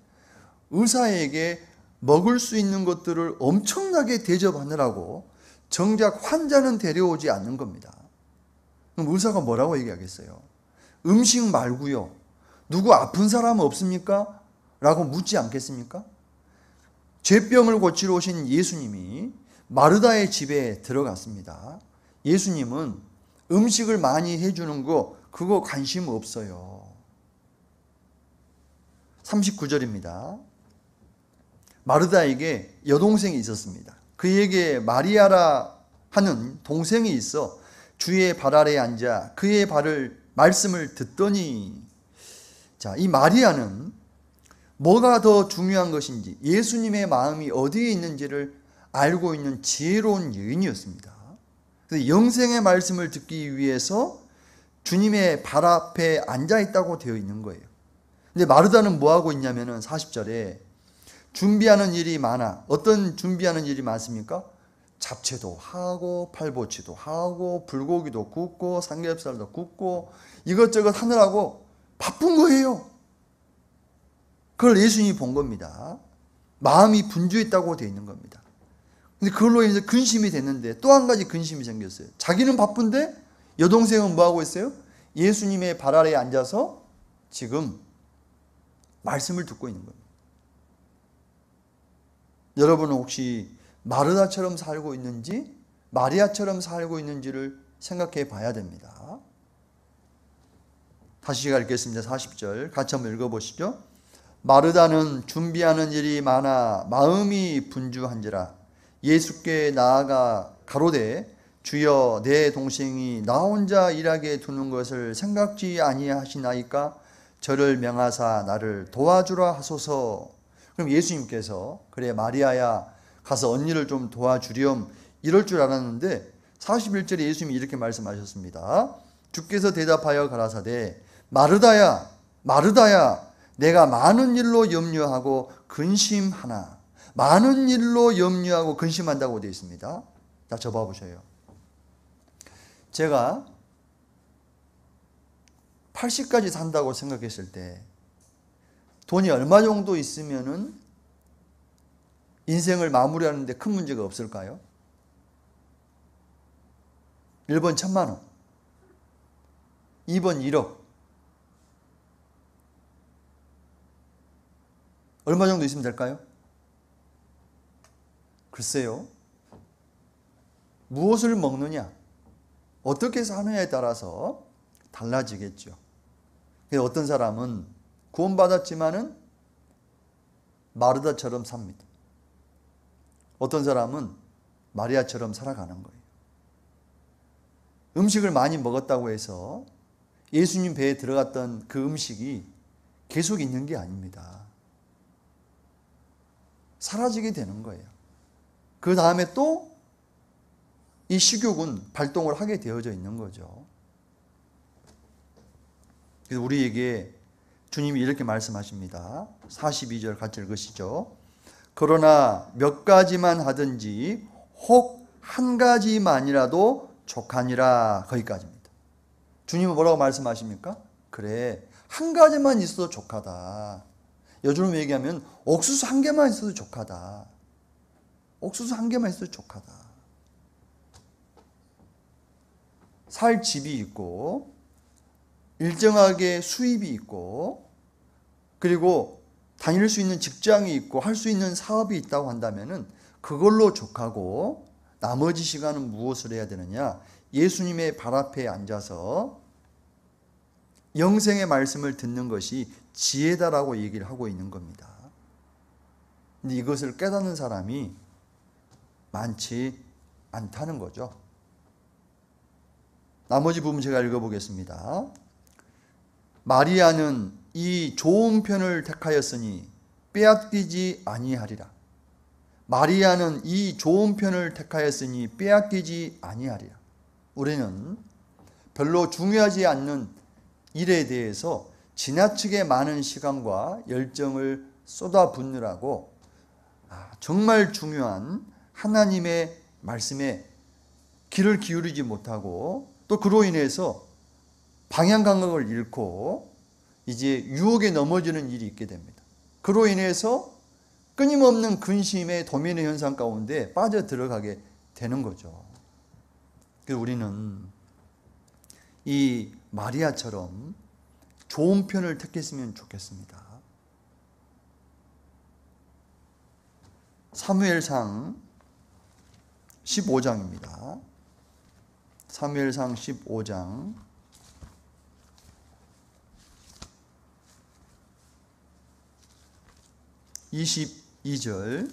의사에게 먹을 수 있는 것들을 엄청나게 대접하느라고 정작 환자는 데려오지 않는 겁니다. 그럼 의사가 뭐라고 얘기하겠어요? 음식 말고요. 누구 아픈 사람 없습니까? 라고 묻지 않겠습니까? 죄병을 고치러 오신 예수님이 마르다의 집에 들어갔습니다. 예수님은 음식을 많이 해주는 거, 그거 관심 없어요. 39절입니다. 마르다에게 여동생이 있었습니다. 그에게 마리아라 하는 동생이 있어 주의 발 아래에 앉아 그의 발을 말씀을 듣더니 자, 이 마리아는 뭐가 더 중요한 것인지 예수님의 마음이 어디에 있는지를 알고 있는 지혜로운 여인이었습니다. 영생의 말씀을 듣기 위해서 주님의 발 앞에 앉아 있다고 되어 있는 거예요. 근데 마르다는 뭐 하고 있냐면은 40절에 준비하는 일이 많아. 어떤 준비하는 일이 많습니까? 잡채도 하고 팔보치도 하고 불고기도 굽고 삼겹살도 굽고 이것저것 하느라고 바쁜 거예요. 그걸 예수님이 본 겁니다. 마음이 분주했다고 되어 있는 겁니다. 근데 그걸로 인해서 근심이 됐는데 또 한 가지 근심이 생겼어요. 자기는 바쁜데 여동생은 뭐 하고 있어요? 예수님의 발 아래에 앉아서 지금 말씀을 듣고 있는 겁니다. 여러분은 혹시 마르다처럼 살고 있는지 마리아처럼 살고 있는지를 생각해 봐야 됩니다. 다시 제가 읽겠습니다. 40절. 같이 한번 읽어보시죠. 마르다는 준비하는 일이 많아 마음이 분주한지라 예수께 나아가 가로되 주여 내 동생이 나 혼자 일하게 두는 것을 생각지 아니하시나이까 저를 명하사 나를 도와주라 하소서. 그럼 예수님께서 그래 마리아야 가서 언니를 좀 도와주렴 이럴 줄 알았는데 41절에 예수님이 이렇게 말씀하셨습니다. 주께서 대답하여 가라사대 마르다야, 마르다야, 내가 많은 일로 염려하고 근심하나. 많은 일로 염려하고 근심한다고 되어 있습니다. 다 접어 보세요. 제가 80까지 산다고 생각했을 때 돈이 얼마 정도 있으면은 인생을 마무리하는데 큰 문제가 없을까요? 1번 천만 원, 2번 1억, 얼마 정도 있으면 될까요? 글쎄요. 무엇을 먹느냐, 어떻게 사느냐에 따라서 달라지겠죠. 어떤 사람은 구원받았지만은 마르다처럼 삽니다. 어떤 사람은 마리아처럼 살아가는 거예요. 음식을 많이 먹었다고 해서 예수님 배에 들어갔던 그 음식이 계속 있는 게 아닙니다. 사라지게 되는 거예요. 그 다음에 또 이 식욕은 발동을 하게 되어져 있는 거죠. 그래서 우리에게 주님이 이렇게 말씀하십니다. 42절 같이 읽으시죠. 그러나 몇 가지만 하든지 혹 한 가지만이라도 족하니라 거기까지입니다. 주님은 뭐라고 말씀하십니까? 그래 한 가지만 있어도 족하다. 요즘 얘기하면 옥수수 한 개만 있어도 족하다. 옥수수 한 개만 있어도 족하다. 살 집이 있고 일정하게 수입이 있고 그리고 다닐 수 있는 직장이 있고 할 수 있는 사업이 있다고 한다면은 그걸로 족하고 나머지 시간은 무엇을 해야 되느냐? 예수님의 발 앞에 앉아서 영생의 말씀을 듣는 것이 지혜다라고 얘기를 하고 있는 겁니다. 근데 이것을 깨닫는 사람이 많지 않다는 거죠. 나머지 부분 제가 읽어보겠습니다. 마리아는 이 좋은 편을 택하였으니 빼앗기지 아니하리라. 마리아는 이 좋은 편을 택하였으니 빼앗기지 아니하리라. 우리는 별로 중요하지 않는 일에 대해서 지나치게 많은 시간과 열정을 쏟아붓느라고 아, 정말 중요한 하나님의 말씀에 귀를 기울이지 못하고 또 그로 인해서 방향 감각을 잃고 이제 유혹에 넘어지는 일이 있게 됩니다. 그로 인해서 끊임없는 근심의 도미네 현상 가운데 빠져 들어가게 되는 거죠. 그래서 우리는 이 마리아처럼 좋은 편을 택했으면 좋겠습니다. 사무엘상 15장입니다. 사무엘상 15장 22절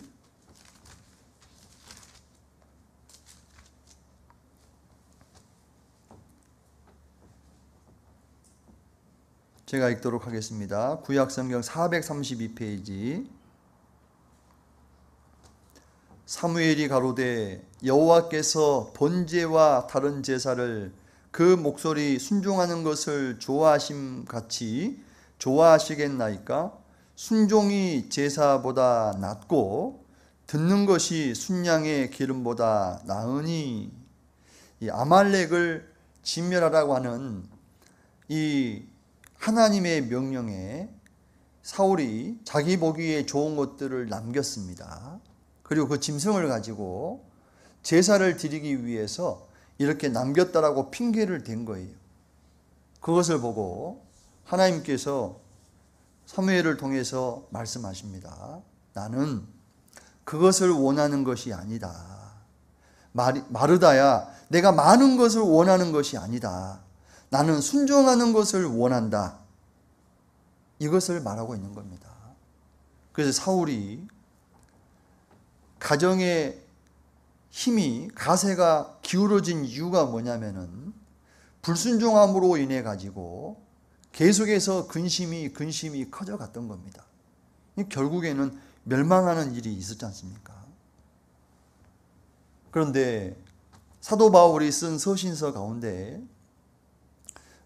제가 읽도록 하겠습니다. 구약성경 432페이지 사무엘이 가로되 여호와께서 번제와 다른 제사를 그 목소리 순종하는 것을 좋아하심 같이 좋아하시겠나이까 순종이 제사보다 낫고 듣는 것이 순양의 기름보다 나으니 이 아말렉을 진멸하라고 하는 이 하나님의 명령에 사울이 자기 보기에 좋은 것들을 남겼습니다. 그리고 그 짐승을 가지고 제사를 드리기 위해서 이렇게 남겼다라고 핑계를 댄 거예요. 그것을 보고 하나님께서 사무엘을 통해서 말씀하십니다. 나는 그것을 원하는 것이 아니다. 마르다야, 내가 많은 것을 원하는 것이 아니다. 나는 순종하는 것을 원한다. 이것을 말하고 있는 겁니다. 그래서 사울이 가정의 힘이 가세가 기울어진 이유가 뭐냐면은 불순종함으로 인해 가지고 계속해서 근심이 근심이 커져 갔던 겁니다. 결국에는 멸망하는 일이 있었지 않습니까? 그런데 사도 바울이 쓴 서신서 가운데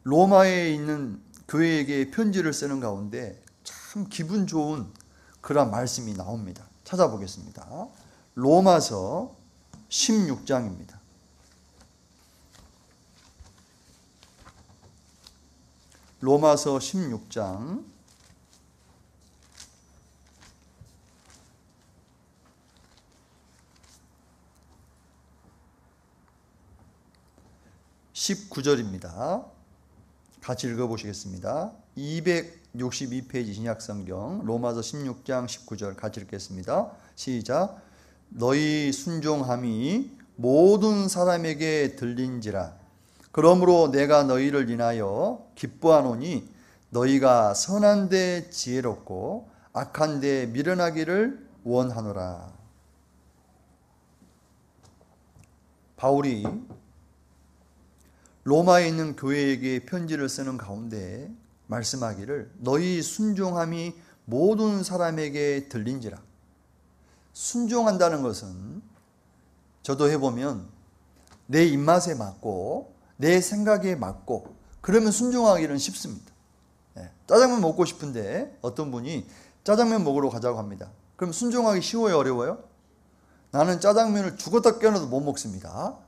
로마에 있는 교회에게 편지를 쓰는 가운데 참 기분 좋은 그런 말씀이 나옵니다. 찾아보겠습니다. 로마서 16장입니다. 로마서 16장 19절입니다. 같이 읽어보시겠습니다. 262페이지 신약성경 로마서 16장 19절 같이 읽겠습니다. 시작. 너희 순종함이 모든 사람에게 들린지라. 그러므로 내가 너희를 인하여 기뻐하노니 너희가 선한데 지혜롭고 악한데 미련하기를 원하노라. 바울이 로마에 있는 교회에게 편지를 쓰는 가운데 말씀하기를 너희 순종함이 모든 사람에게 들린지라. 순종한다는 것은 저도 해보면 내 입맛에 맞고 내 생각에 맞고 그러면 순종하기는 쉽습니다. 예, 짜장면 먹고 싶은데 어떤 분이 짜장면 먹으러 가자고 합니다. 그럼 순종하기 쉬워요, 어려워요? 나는 짜장면을 죽었다 깨어나도 못 먹습니다.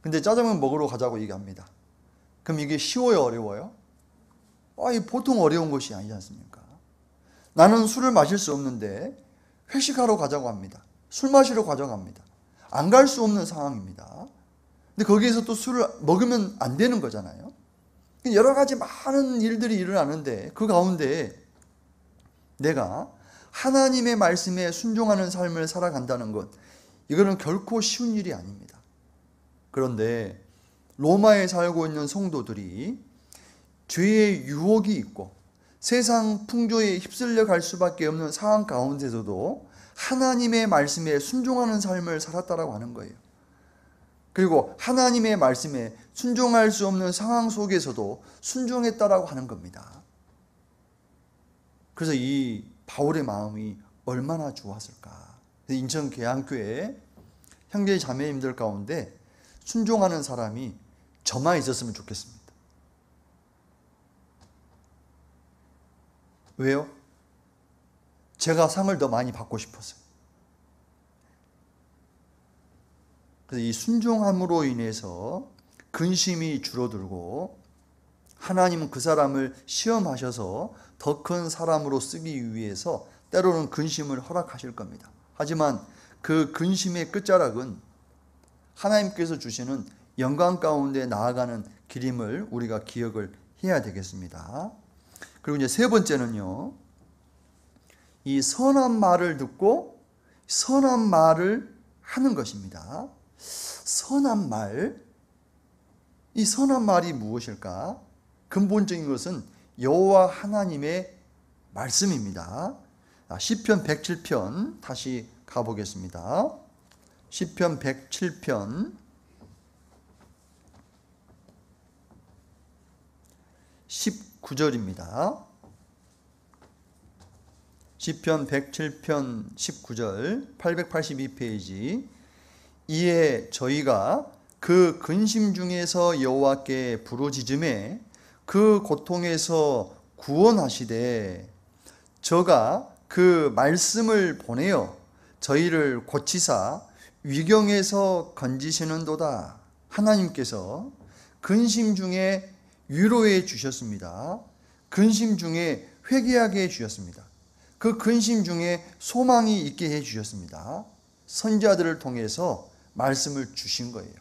근데 짜장면 먹으러 가자고 얘기합니다. 그럼 이게 쉬워요, 어려워요? 아, 이 보통 어려운 것이 아니지 않습니까? 나는 술을 마실 수 없는데 회식하러 가자고 합니다. 술 마시러 가자고 합니다. 안 갈 수 없는 상황입니다. 근데 거기에서 또 술을 먹으면 안 되는 거잖아요. 그러니까 여러 가지 많은 일들이 일어나는데 그 가운데 내가 하나님의 말씀에 순종하는 삶을 살아간다는 것, 이거는 결코 쉬운 일이 아닙니다. 그런데 로마에 살고 있는 성도들이 죄의 유혹이 있고 세상 풍조에 휩쓸려 갈 수밖에 없는 상황 가운데서도 하나님의 말씀에 순종하는 삶을 살았다라고 하는 거예요. 그리고 하나님의 말씀에 순종할 수 없는 상황 속에서도 순종했다라고 하는 겁니다. 그래서 이 바울의 마음이 얼마나 좋았을까. 인천 계양교회 형제 자매님들 가운데 순종하는 사람이 저만 있었으면 좋겠습니다. 왜요? 제가 상을 더 많이 받고 싶어요 그래서 이 순종함으로 인해서 근심이 줄어들고 하나님은 그 사람을 시험하셔서 더 큰 사람으로 쓰기 위해서 때로는 근심을 허락하실 겁니다. 하지만 그 근심의 끝자락은 하나님께서 주시는 영광 가운데 나아가는 길임을 우리가 기억을 해야 되겠습니다. 그리고 이제 세 번째는요. 이 선한 말을 듣고 선한 말을 하는 것입니다. 선한 말. 이 선한 말이 무엇일까? 근본적인 것은 여호와 하나님의 말씀입니다. 아, 시편 107편 다시 가보겠습니다. 시편 107편 19절입니다. 시편 107편 19절 882페이지 이에 저희가 그 근심 중에서 여호와께 부르짖음에 그 고통에서 구원하시되 저가 그 말씀을 보내어 저희를 고치사 위경에서 건지시는도다 하나님께서 근심 중에 위로해 주셨습니다. 근심 중에 회개하게 해 주셨습니다. 그 근심 중에 소망이 있게 해 주셨습니다. 선자들을 통해서 말씀을 주신 거예요.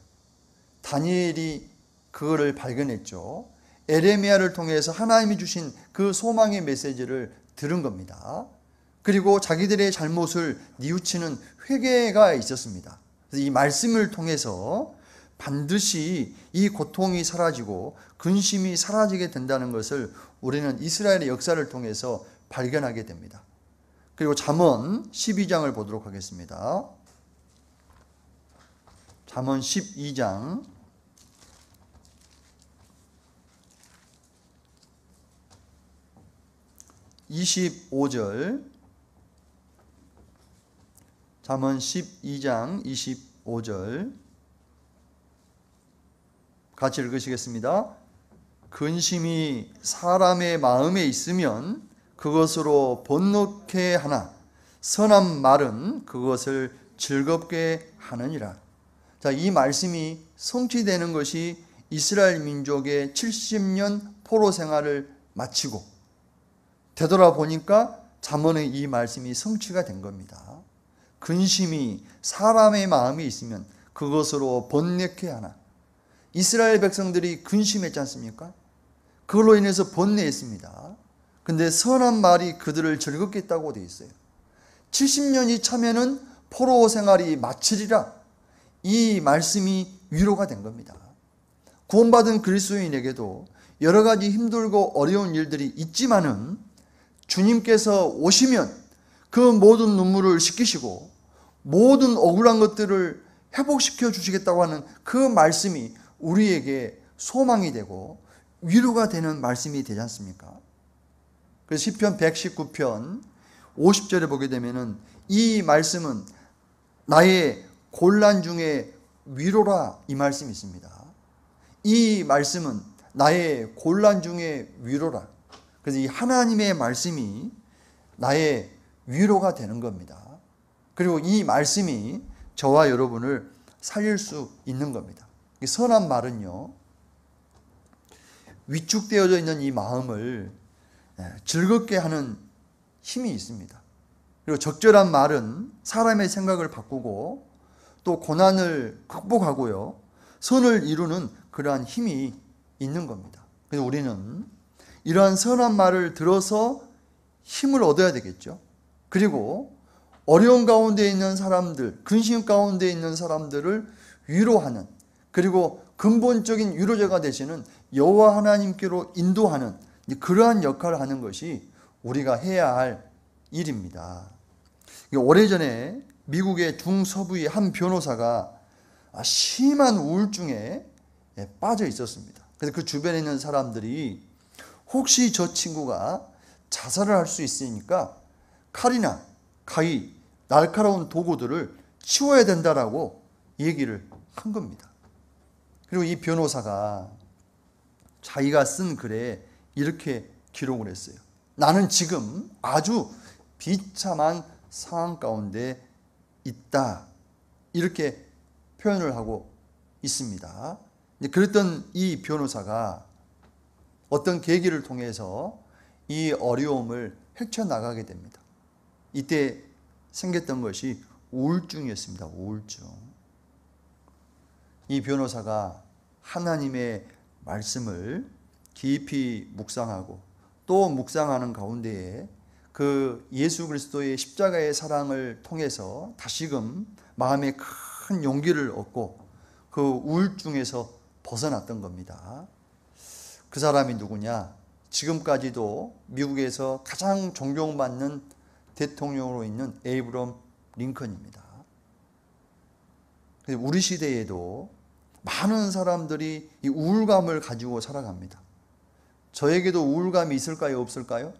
다니엘이 그거를 발견했죠. 에레미야를 통해서 하나님이 주신 그 소망의 메시지를 들은 겁니다. 그리고 자기들의 잘못을 뉘우치는 회개가 있었습니다. 이 말씀을 통해서 반드시 이 고통이 사라지고 근심이 사라지게 된다는 것을 우리는 이스라엘의 역사를 통해서 발견하게 됩니다. 그리고 잠언 12장을 보도록 하겠습니다. 잠언 12장 25절 잠언 12장 25절 같이 읽으시겠습니다. 근심이 사람의 마음에 있으면 그것으로 번노케 하나 선한 말은 그것을 즐겁게 하느니라. 자, 이 말씀이 성취되는 것이 이스라엘 민족의 70년 포로 생활을 마치고 되돌아보니까 잠언의 이 말씀이 성취가 된 겁니다. 근심이 사람의 마음에 있으면 그것으로 번뇌케 하나 이스라엘 백성들이 근심했지 않습니까? 그걸로 인해서 번뇌했습니다. 근데 선한 말이 그들을 즐겁게 했다고 되어 있어요. 70년이 차면은 포로 생활이 마치리라. 이 말씀이 위로가 된 겁니다. 구원받은 그리스도인에게도 여러 가지 힘들고 어려운 일들이 있지만은 주님께서 오시면 그 모든 눈물을 식히시고 모든 억울한 것들을 회복시켜 주시겠다고 하는 그 말씀이 우리에게 소망이 되고 위로가 되는 말씀이 되지 않습니까? 그래서 시편 119편 50절에 보게 되면은 이 말씀은 나의 곤란 중에 위로라 이 말씀이 있습니다. 이 말씀은 나의 곤란 중에 위로라. 그래서 이 하나님의 말씀이 나의 위로가 되는 겁니다. 그리고 이 말씀이 저와 여러분을 살릴 수 있는 겁니다. 이 선한 말은요, 위축되어져 있는 이 마음을 예, 즐겁게 하는 힘이 있습니다. 그리고 적절한 말은 사람의 생각을 바꾸고 또 고난을 극복하고요, 선을 이루는 그러한 힘이 있는 겁니다. 그래서 우리는 이러한 선한 말을 들어서 힘을 얻어야 되겠죠. 그리고 어려운 가운데 있는 사람들, 근심 가운데 있는 사람들을 위로하는 그리고 근본적인 위로자가 되시는 여호와 하나님께로 인도하는 그러한 역할을 하는 것이 우리가 해야 할 일입니다. 오래전에 미국의 중서부의 한 변호사가 아, 심한 우울증에 예, 빠져 있었습니다. 그래서 그 주변에 있는 사람들이 혹시 저 친구가 자살을 할 수 있으니까 칼이나 가위, 날카로운 도구들을 치워야 된다라고 얘기를 한 겁니다. 그리고 이 변호사가 자기가 쓴 글에 이렇게 기록을 했어요. 나는 지금 아주 비참한 상황 가운데 있다. 이렇게 표현을 하고 있습니다. 그랬던 이 변호사가 어떤 계기를 통해서 이 어려움을 헤쳐나가게 됩니다. 이때 생겼던 것이 우울증이었습니다. 우울증. 이 변호사가 하나님의 말씀을 깊이 묵상하고 또 묵상하는 가운데에 그 예수 그리스도의 십자가의 사랑을 통해서 다시금 마음에 큰 용기를 얻고 그 우울증에서 벗어났던 겁니다. 그 사람이 누구냐? 지금까지도 미국에서 가장 존경받는 대통령으로 있는 에이브럼 링컨입니다. 우리 시대에도 많은 사람들이 이 우울감을 가지고 살아갑니다. 저에게도 우울감이 있을까요? 없을까요?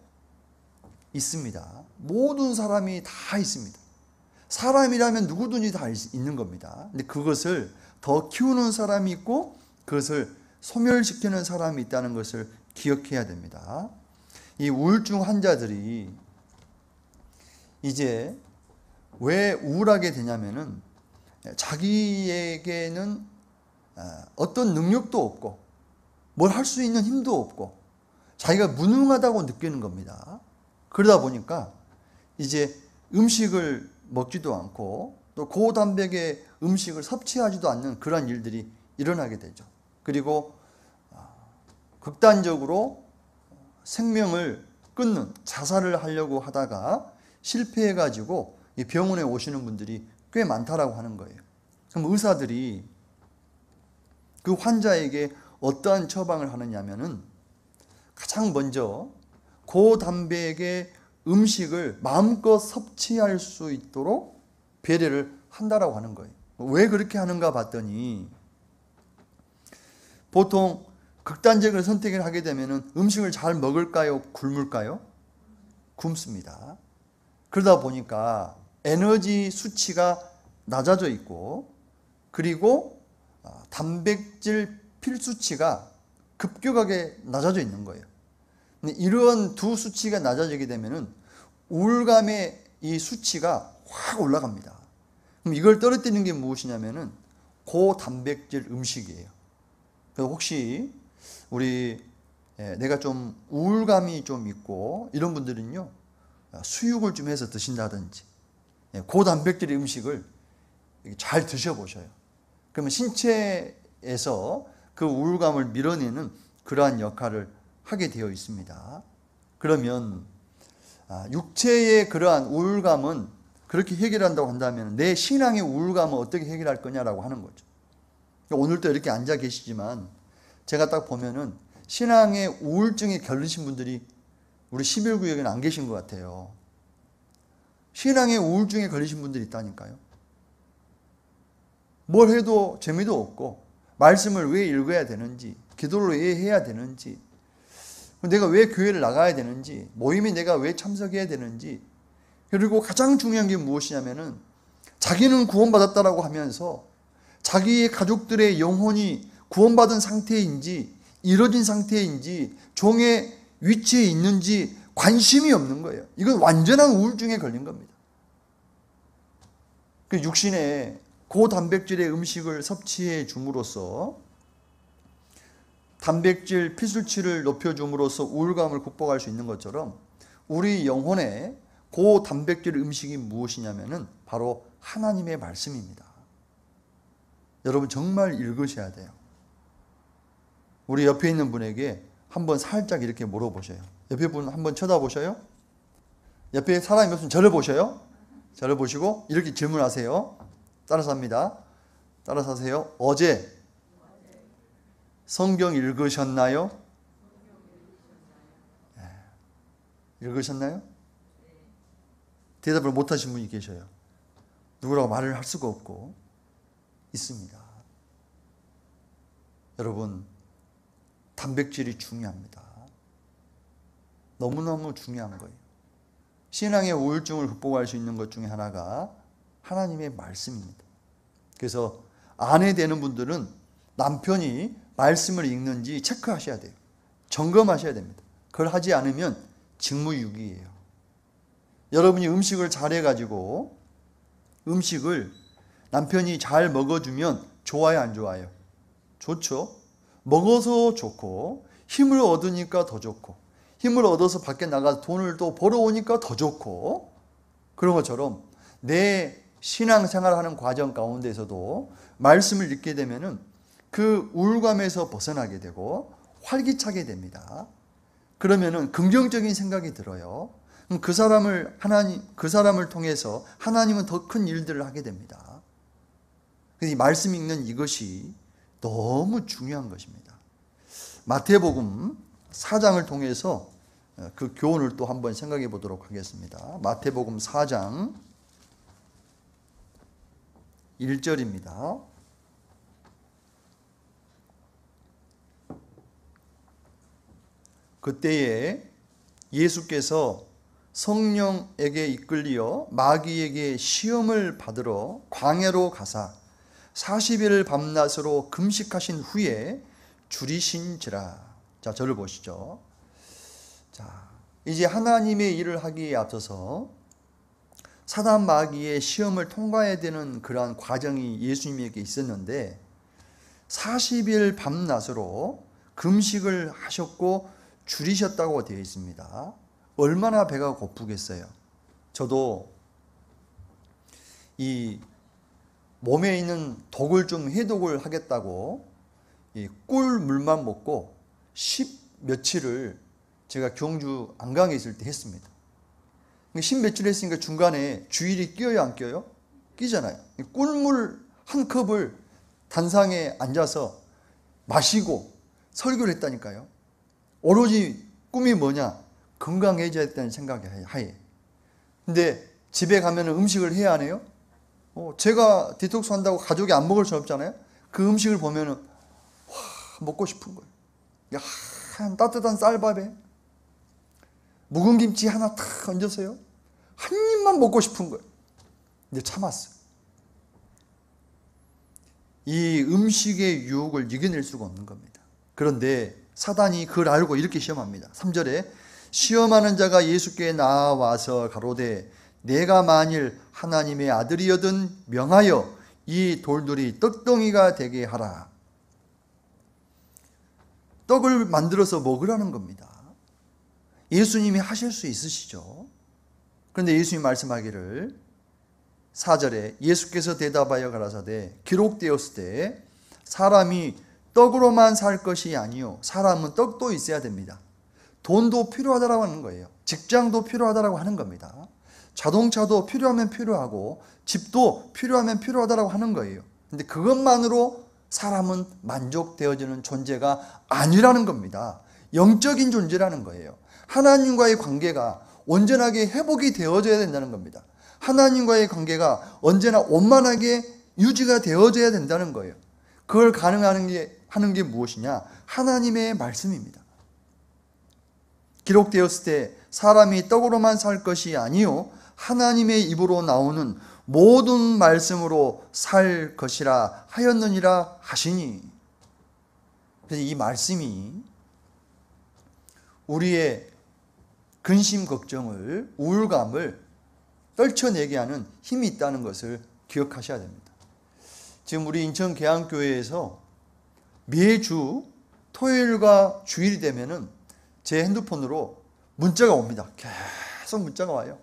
있습니다. 모든 사람이 다 있습니다. 사람이라면 누구든지 다 있는 겁니다. 근데 그것을 더 키우는 사람이 있고 그것을 소멸시키는 사람이 있다는 것을 기억해야 됩니다. 이 우울증 환자들이 이제 왜 우울하게 되냐면은 자기에게는 어, 어떤 능력도 없고 뭘 할 수 있는 힘도 없고 자기가 무능하다고 느끼는 겁니다. 그러다 보니까 이제 음식을 먹지도 않고 또 고단백의 음식을 섭취하지도 않는 그런 일들이 일어나게 되죠. 그리고 어, 극단적으로 생명을 끊는 자살을 하려고 하다가 실패해가지고 병원에 오시는 분들이 꽤 많다라고 하는 거예요. 그럼 의사들이 그 환자에게 어떠한 처방을 하느냐면은 가장 먼저 고담배에게 음식을 마음껏 섭취할 수 있도록 배려를 한다라고 하는 거예요. 왜 그렇게 하는가 봤더니 보통 극단적인 선택을 하게 되면 음식을 잘 먹을까요? 굶을까요? 굶습니다. 그러다 보니까 에너지 수치가 낮아져 있고 그리고 아, 단백질 필수치가 급격하게 낮아져 있는 거예요. 이러두 수치가 낮아지게 되면 우울감의 이 수치가 확 올라갑니다. 그럼 이걸 떨어뜨리는 게무엇이냐면 고단백질 음식이에요. 그래서 혹시 우리 예, 내가 좀 우울감이 좀 있고 이런 분들은요 아, 수육을 좀 해서 드신다든지 예, 고단백질 음식을 잘 드셔보셔요. 그러면 신체에서 그 우울감을 밀어내는 그러한 역할을 하게 되어 있습니다. 그러면 아, 육체의 그러한 우울감은 그렇게 해결한다고 한다면 내 신앙의 우울감은 어떻게 해결할 거냐라고 하는 거죠. 그러니까 오늘도 이렇게 앉아 계시지만 제가 딱 보면은 신앙의 우울증에 결르신 분들이 우리 11구역에는 안 계신 것 같아요. 신앙의 우울증에 걸리신 분들이 있다니까요. 뭘 해도 재미도 없고 말씀을 왜 읽어야 되는지 기도를 왜 해야 되는지 내가 왜 교회를 나가야 되는지 모임에 내가 왜 참석해야 되는지 그리고 가장 중요한 게 무엇이냐면은 자기는 구원받았다라고 하면서 자기의 가족들의 영혼이 구원받은 상태인지 이뤄진 상태인지 종의 위치에 있는지 관심이 없는 거예요. 이건 완전한 우울증에 걸린 겁니다. 그육신에 고단백질의 음식을 섭취해 줌으로써 단백질 피술치를 높여줌으로써 우울감을 극복할 수 있는 것처럼 우리 영혼의 고단백질 음식이 무엇이냐면은 바로 하나님의 말씀입니다. 여러분 정말 읽으셔야 돼요. 우리 옆에 있는 분에게 한번 살짝 이렇게 물어보셔요. 옆에 분 한번 쳐다보셔요. 옆에 사람이 없으면 저를 보셔요. 저를 보시고 이렇게 질문하세요. 따라서 합니다. 따라서 하세요. 어제 성경 읽으셨나요? 예. 읽으셨나요? 대답을 못하신 분이 계셔요. 누구라고 말을 할 수가 없고 있습니다. 여러분, 단백질이 중요합니다. 너무너무 중요한 거예요. 신앙의 우울증을 극복할 수 있는 것 중에 하나가 하나님의 말씀입니다. 그래서 아내 되는 분들은 남편이 말씀을 읽는지 체크하셔야 돼요. 점검하셔야 됩니다. 그걸 하지 않으면 직무유기예요. 여러분이 음식을 잘해가지고 음식을 남편이 잘 먹어주면 좋아요, 안 좋아요? 좋죠. 먹어서 좋고, 힘을 얻으니까 더 좋고, 힘을 얻어서 밖에 나가서 돈을 또 벌어오니까 더 좋고, 그런 것처럼 내 신앙생활하는 과정 가운데서도 말씀을 읽게 되면은 그 우울감에서 벗어나게 되고 활기차게 됩니다. 그러면은 긍정적인 생각이 들어요. 그 사람을 하나님 그 사람을 통해서 하나님은 더 큰 일들을 하게 됩니다. 이 말씀 읽는 이것이 너무 중요한 것입니다. 마태복음 4장을 통해서 어, 그 교훈을 또 한번 생각해 보도록 하겠습니다. 마태복음 4장 1절입니다. 그때에 예수께서 성령에게 이끌리어 마귀에게 시험을 받으러 광야로 가사 40일 밤낮으로 금식하신 후에 줄이신지라. 자, 저를 보시죠. 자, 이제 하나님의 일을 하기에 앞서서 사단 마귀의 시험을 통과해야 되는 그러한 과정이 예수님에게 있었는데 40일 밤낮으로 금식을 하셨고 줄이셨다고 되어 있습니다. 얼마나 배가 고프겠어요. 저도 이 몸에 있는 독을 좀 해독을 하겠다고 꿀 물만 먹고 10 며칠을 제가 경주 안강에 있을 때 했습니다. 그러니까 신0몇줄 했으니까 중간에 주일이 끼어요, 안 끼어요? 끼잖아요. 꿀물 한 컵을 단상에 앉아서 마시고 설교를 했다니까요. 오로지 꿈이 뭐냐? 건강해져야 된다는 생각이 하에. 근데 집에 가면 음식을 해야 하네요? 어, 제가 디톡스 한다고 가족이 안 먹을 수 없잖아요? 그 음식을 보면은, 와, 먹고 싶은 거예요. 야, 따뜻한 쌀밥에 묵은 김치 하나 탁얹어서요 한 입만 먹고 싶은 거예요. 근데 참았어요. 이 음식의 유혹을 이겨낼 수가 없는 겁니다. 그런데 사단이 그걸 알고 이렇게 시험합니다. 3절에 시험하는 자가 예수께 나와서 가로되 내가 만일 하나님의 아들이여든 명하여 이 돌들이 떡덩이가 되게 하라. 떡을 만들어서 먹으라는 겁니다. 예수님이 하실 수 있으시죠? 그런데 예수님 말씀하기를 4절에 예수께서 대답하여 가라사대 기록되었을 때 사람이 떡으로만 살 것이 아니요 사람은 떡도 있어야 됩니다. 돈도 필요하다라고 하는 거예요. 직장도 필요하다라고 하는 겁니다. 자동차도 필요하면 필요하고 집도 필요하면 필요하다라고 하는 거예요. 근데 그것만으로 사람은 만족되어지는 존재가 아니라는 겁니다. 영적인 존재라는 거예요. 하나님과의 관계가 온전하게 회복이 되어져야 된다는 겁니다. 하나님과의 관계가 언제나 원만하게 유지가 되어져야 된다는 거예요. 그걸 가능하는 게, 하는 게 무엇이냐? 하나님의 말씀입니다. 기록되었을 때 사람이 떡으로만 살 것이 아니요. 하나님의 입으로 나오는 모든 말씀으로 살 것이라 하였느니라 하시니. 그래서 이 말씀이 우리의 근심 걱정을 우울감을 떨쳐내게 하는 힘이 있다는 것을 기억하셔야 됩니다. 지금 우리 인천 계양교회에서 매주 토요일과 주일이 되면은 제 핸드폰으로 문자가 옵니다. 계속 문자가 와요.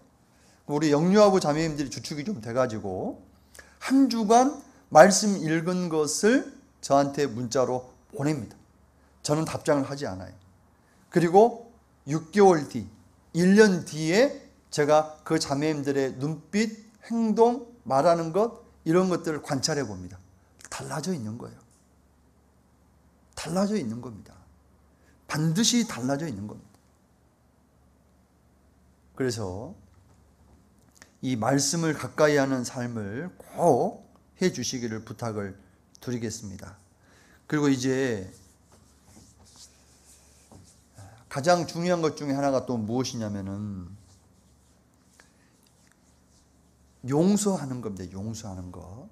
우리 영유아부 자매님들이 주축이 좀 돼가지고 한 주간 말씀 읽은 것을 저한테 문자로 보냅니다. 저는 답장을 하지 않아요. 그리고 6개월 뒤 1년 뒤에 제가 그 자매님들의 눈빛, 행동, 말하는 것, 이런 것들을 관찰해 봅니다. 달라져 있는 거예요. 달라져 있는 겁니다. 반드시 달라져 있는 겁니다. 그래서 이 말씀을 가까이 하는 삶을 꼭 해 주시기를 부탁을 드리겠습니다. 그리고 이제 가장 중요한 것 중에 하나가 또 무엇이냐면은 용서하는 겁니다. 용서하는 거.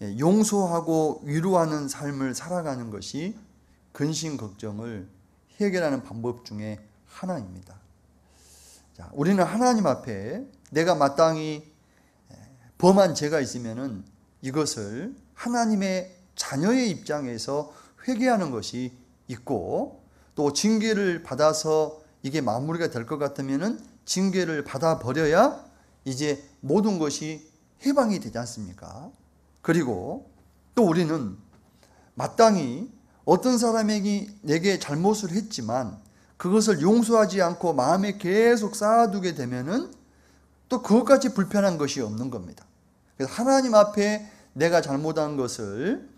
예, 용서하고 위로하는 삶을 살아가는 것이 근심 걱정을 해결하는 방법 중에 하나입니다. 자, 우리는 하나님 앞에 내가 마땅히 예, 범한 죄가 있으면은 이것을 하나님의 자녀의 입장에서 회개하는 것이 있고 또 징계를 받아서 이게 마무리가 될 것 같으면은 징계를 받아 버려야 이제 모든 것이 해방이 되지 않습니까? 그리고 또 우리는 마땅히 어떤 사람에게 내게 잘못을 했지만 그것을 용서하지 않고 마음에 계속 쌓아두게 되면은 또 그것까지 불편한 것이 없는 겁니다. 그래서 하나님 앞에 내가 잘못한 것을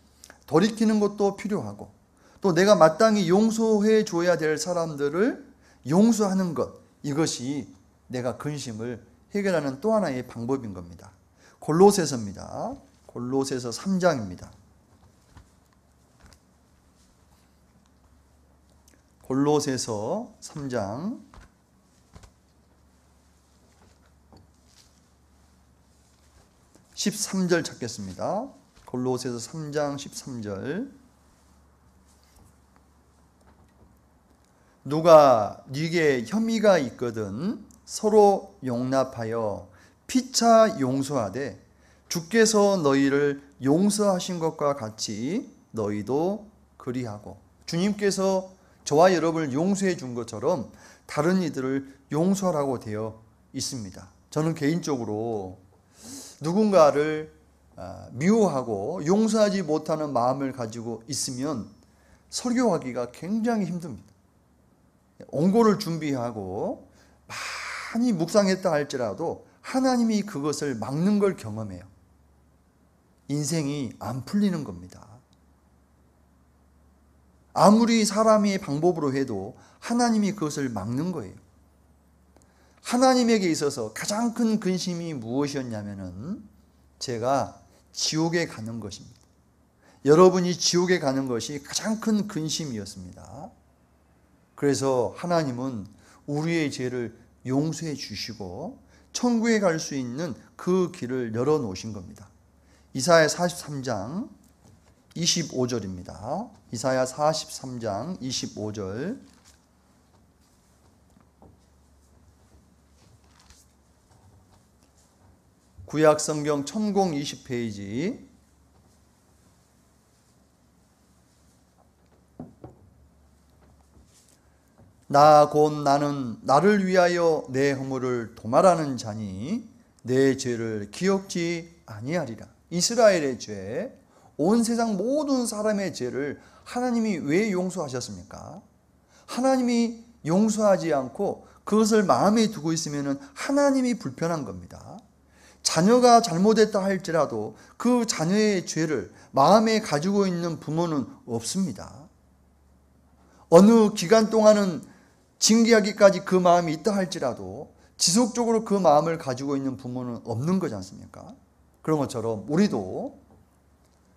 돌이키는 것도 필요하고 또 내가 마땅히 용서해 줘야 될 사람들을 용서하는 것 이것이 내가 근심을 해결하는 또 하나의 방법인 겁니다. 골로새서입니다. 골로새서 3장입니다. 골로새서 3장 13절 찾겠습니다. 골로새서 3장 13절 누가 네게 혐의가 있거든 서로 용납하여 피차 용서하되 주께서 너희를 용서하신 것과 같이 너희도 그리하고 주님께서 저와 여러분을 용서해 준 것처럼 다른 이들을 용서하라고 되어 있습니다. 저는 개인적으로 누군가를 아, 미워하고 용서하지 못하는 마음을 가지고 있으면 설교하기가 굉장히 힘듭니다. 원고를 준비하고 많이 묵상했다 할지라도 하나님이 그것을 막는 걸 경험해요. 인생이 안 풀리는 겁니다. 아무리 사람이 방법으로 해도 하나님이 그것을 막는 거예요. 하나님에게 있어서 가장 큰 근심이 무엇이었냐면은 제가 지옥에 가는 것입니다. 여러분이 지옥에 가는 것이 가장 큰 근심이었습니다. 그래서 하나님은 우리의 죄를 용서해 주시고 천국에 갈 수 있는 그 길을 열어 놓으신 겁니다. 이사야 43장 25절입니다. 이사야 43장 25절 구약성경 1020페이지 나곧 나는 나를 위하여 내 허물을 도말하는 자니 내 죄를 기억지 아니하리라. 이스라엘의 죄, 온 세상 모든 사람의 죄를 하나님이 왜 용서하셨습니까? 하나님이 용서하지 않고 그것을 마음에 두고 있으면 하나님이 불편한 겁니다. 자녀가 잘못했다 할지라도 그 자녀의 죄를 마음에 가지고 있는 부모는 없습니다. 어느 기간 동안은 징계하기까지 그 마음이 있다 할지라도 지속적으로 그 마음을 가지고 있는 부모는 없는 거지 않습니까? 그런 것처럼 우리도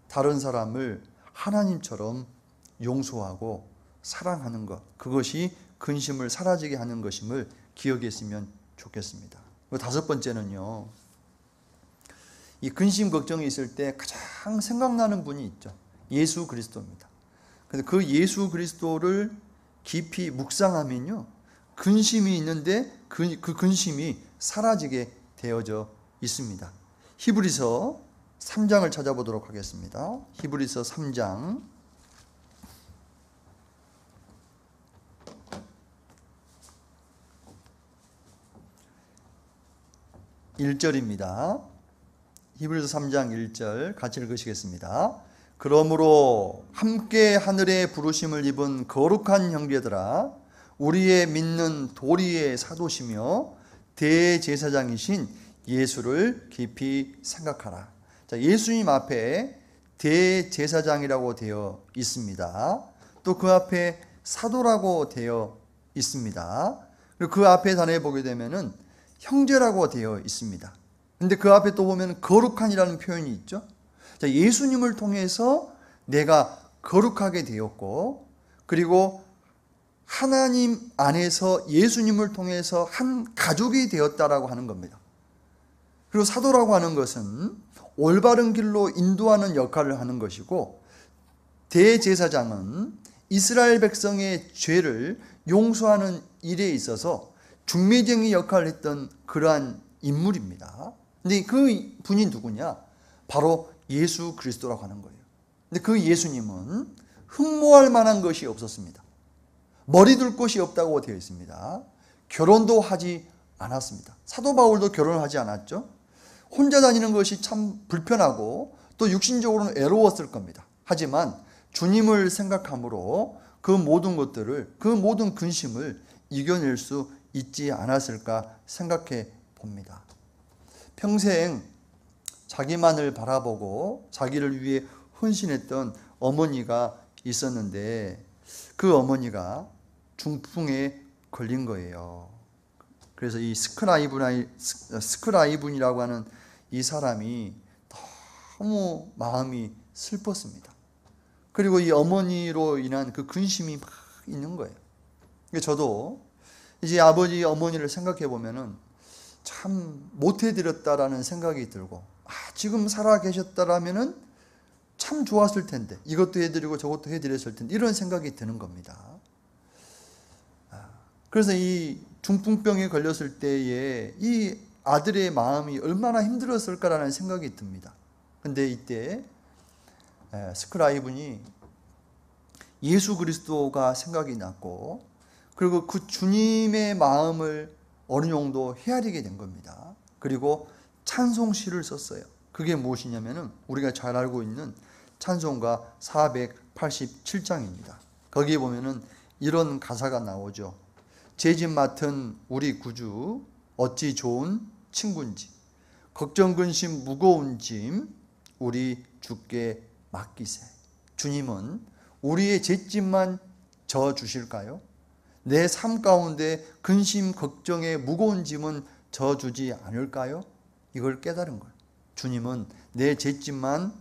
다른 사람을 하나님처럼 용서하고 사랑하는 것, 그것이 근심을 사라지게 하는 것임을 기억했으면 좋겠습니다. 다섯 번째는요, 이 근심 걱정이 있을 때 가장 생각나는 분이 있죠. 예수 그리스도입니다. 그 예수 그리스도를 깊이 묵상하면요. 근심이 있는데 그, 그 근심이 사라지게 되어져 있습니다. 히브리서 3장을 찾아보도록 하겠습니다. 히브리서 3장 1절입니다. 히브리서 3장 1절 같이 읽으시겠습니다. 그러므로 함께 하늘의 부르심을 입은 거룩한 형제들아 우리의 믿는 도리의 사도시며 대제사장이신 예수를 깊이 생각하라. 자, 예수님 앞에 대제사장이라고 되어 있습니다. 또 그 앞에 사도라고 되어 있습니다. 그리고 그 앞에 단어에 보게 되면은 형제라고 되어 있습니다. 근데 그 앞에 또 보면 거룩한이라는 표현이 있죠. 자, 예수님을 통해서 내가 거룩하게 되었고, 그리고 하나님 안에서 예수님을 통해서 한 가족이 되었다라고 하는 겁니다. 그리고 사도라고 하는 것은 올바른 길로 인도하는 역할을 하는 것이고, 대제사장은 이스라엘 백성의 죄를 용서하는 일에 있어서 중매쟁이 역할을 했던 그러한 인물입니다. 근데 그 분이 누구냐? 바로 예수 그리스도라고 하는 거예요. 근데 그 예수님은 흠모할 만한 것이 없었습니다. 머리 둘 곳이 없다고 되어 있습니다. 결혼도 하지 않았습니다. 사도 바울도 결혼을 하지 않았죠. 혼자 다니는 것이 참 불편하고 또 육신적으로는 애로웠을 겁니다. 하지만 주님을 생각함으로 그 모든 것들을 그 모든 근심을 이겨낼 수 있지 않았을까 생각해 봅니다. 평생 자기만을 바라보고 자기를 위해 헌신했던 어머니가 있었는데 그 어머니가 중풍에 걸린 거예요. 그래서 이 스크라이브라이 어, 스크라이분이라고 하는 이 사람이 너무 마음이 슬펐습니다. 그리고 이 어머니로 인한 그 근심이 막 있는 거예요. 그러니까 저도 이제 아버지 어머니를 생각해 보면은 참 못해드렸다라는 생각이 들고 아, 지금 살아 계셨다라면은 참 좋았을 텐데 이것도 해드리고 저것도 해드렸을 텐데 이런 생각이 드는 겁니다. 아, 그래서 이 중풍병에 걸렸을 때에 이 아들의 마음이 얼마나 힘들었을까라는 생각이 듭니다. 근데 이때 스크라이브니 예수 그리스도가 생각이 났고 그리고 그 주님의 마음을 어느 정도 헤아리게 된 겁니다. 그리고 찬송시를 썼어요. 그게 무엇이냐면은 우리가 잘 알고 있는 찬송가 487장입니다. 거기에 보면은 이런 가사가 나오죠. 제 집 맡은 우리 구주 어찌 좋은 친군지 걱정 근심 무거운 짐 우리 주께 맡기세. 주님은 우리의 죄짐만 져 주실까요? 내 삶 가운데 근심 걱정의 무거운 짐은 져 주지 않을까요? 이걸 깨달은 거예요. 주님은 내 죄짐만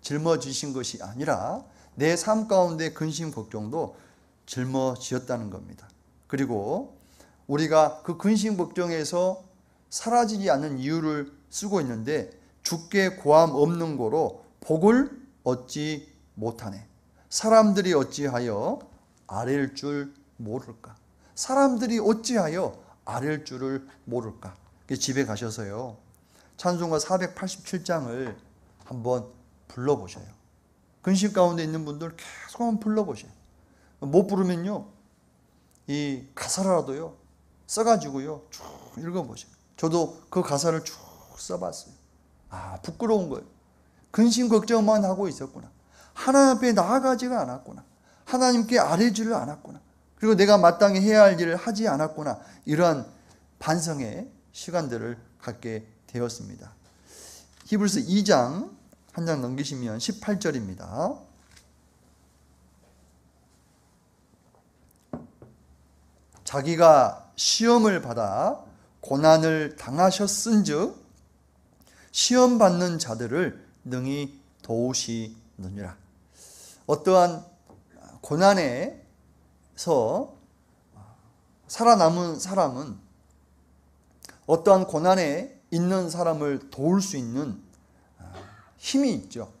짊어지신 것이 아니라 내 삶 가운데 근심 걱정도 짊어지었다는 겁니다. 그리고 우리가 그 근심 걱정에서 사라지지 않는 이유를 쓰고 있는데 죽게 고함 없는 거로 복을 얻지 못하네. 사람들이 어찌하여 아랠 줄 모를까? 사람들이 어찌하여 아랠 줄을 모를까? 집에 가셔서요. 찬송가 487장을 한번 불러보셔요. 근심 가운데 있는 분들 계속 한번 불러보세요. 못 부르면요, 이 가사라도요, 써가지고요, 쭉 읽어보세요. 저도 그 가사를 쭉 써봤어요. 아, 부끄러운 거예요. 근심 걱정만 하고 있었구나. 하나님 앞에 나아가지가 않았구나. 하나님께 아뢰지를 않았구나. 그리고 내가 마땅히 해야 할 일을 하지 않았구나. 이러한 반성의 시간들을 갖게 되었습니다. 히브리서 2장 한 장 넘기시면 18절입니다. 자기가 시험을 받아 고난을 당하셨은즉 시험 받는 자들을 능히 도우시느니라. 어떠한 고난에서 살아남은 사람은 어떠한 고난에 있는 사람을 도울 수 있는 아, 힘이 있죠.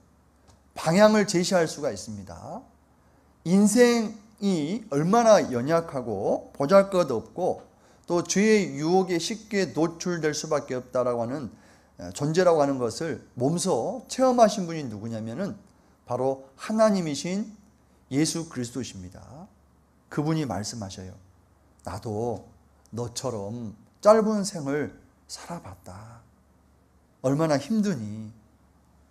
방향을 제시할 수가 있습니다. 인생이 얼마나 연약하고 보잘 것 없고 또 죄의 유혹에 쉽게 노출될 수밖에 없다라고 하는 아, 존재라고 하는 것을 몸소 체험하신 분이 누구냐면은 바로 하나님이신 예수 그리스도십니다. 그분이 말씀하셔요. 나도 너처럼 짧은 생을 살아봤다. 얼마나 힘드니.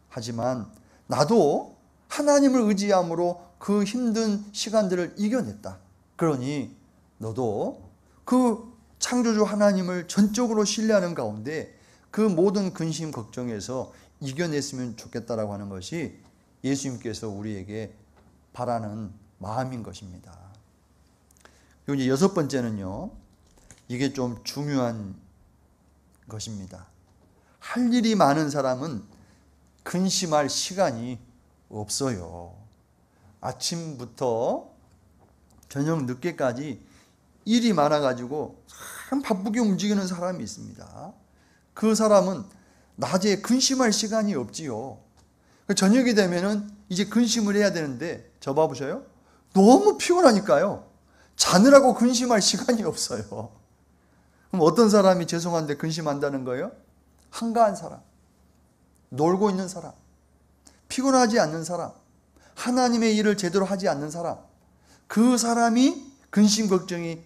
하지만 나도 하나님을 의지함으로 그 힘든 시간들을 이겨냈다. 그러니 너도 그 창조주 하나님을 전적으로 신뢰하는 가운데 그 모든 근심 걱정에서 이겨냈으면 좋겠다라고 하는 것이 예수님께서 우리에게 바라는 마음인 것입니다. 그리고 이제 여섯 번째는요. 이게 좀 중요한 것입니다. 할 일이 많은 사람은 근심할 시간이 없어요. 아침부터 저녁 늦게까지 일이 많아가지고 참 바쁘게 움직이는 사람이 있습니다. 그 사람은 낮에 근심할 시간이 없지요. 저녁이 되면은 이제 근심을 해야 되는데 접어보셔요 너무 피곤하니까요. 자느라고 근심할 시간이 없어요. 그럼 어떤 사람이 죄송한데 근심한다는 거예요? 한가한 사람, 놀고 있는 사람, 피곤하지 않는 사람, 하나님의 일을 제대로 하지 않는 사람, 그 사람이 근심 걱정이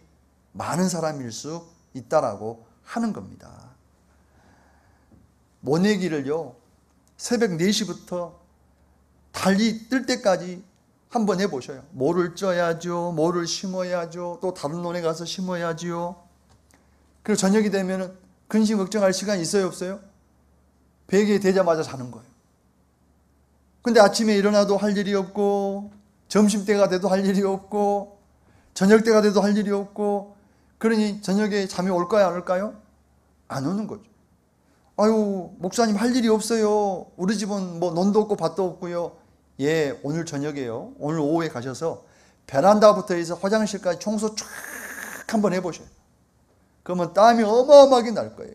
많은 사람일 수 있다라고 하는 겁니다. 모내기를요, 새벽 4시부터 달리 뜰 때까지 한번 해보셔요. 모를 쪄야죠. 모를 심어야죠. 또 다른 논에 가서 심어야지 그리고 저녁이 되면 근심 걱정할 시간 있어요, 없어요? 베개에 대자마자 자는 거예요. 근데 아침에 일어나도 할 일이 없고, 점심때가 돼도 할 일이 없고, 저녁때가 돼도 할 일이 없고, 그러니 저녁에 잠이 올까요, 안 올까요? 안 오는 거죠. 아유, 목사님 할 일이 없어요. 우리 집은 뭐 논도 없고 밭도 없고요. 예, 오늘 저녁에요. 오늘 오후에 가셔서 베란다부터 해서 화장실까지 청소 쫙 한번 해보셔요. 그러면 땀이 어마어마하게 날 거예요.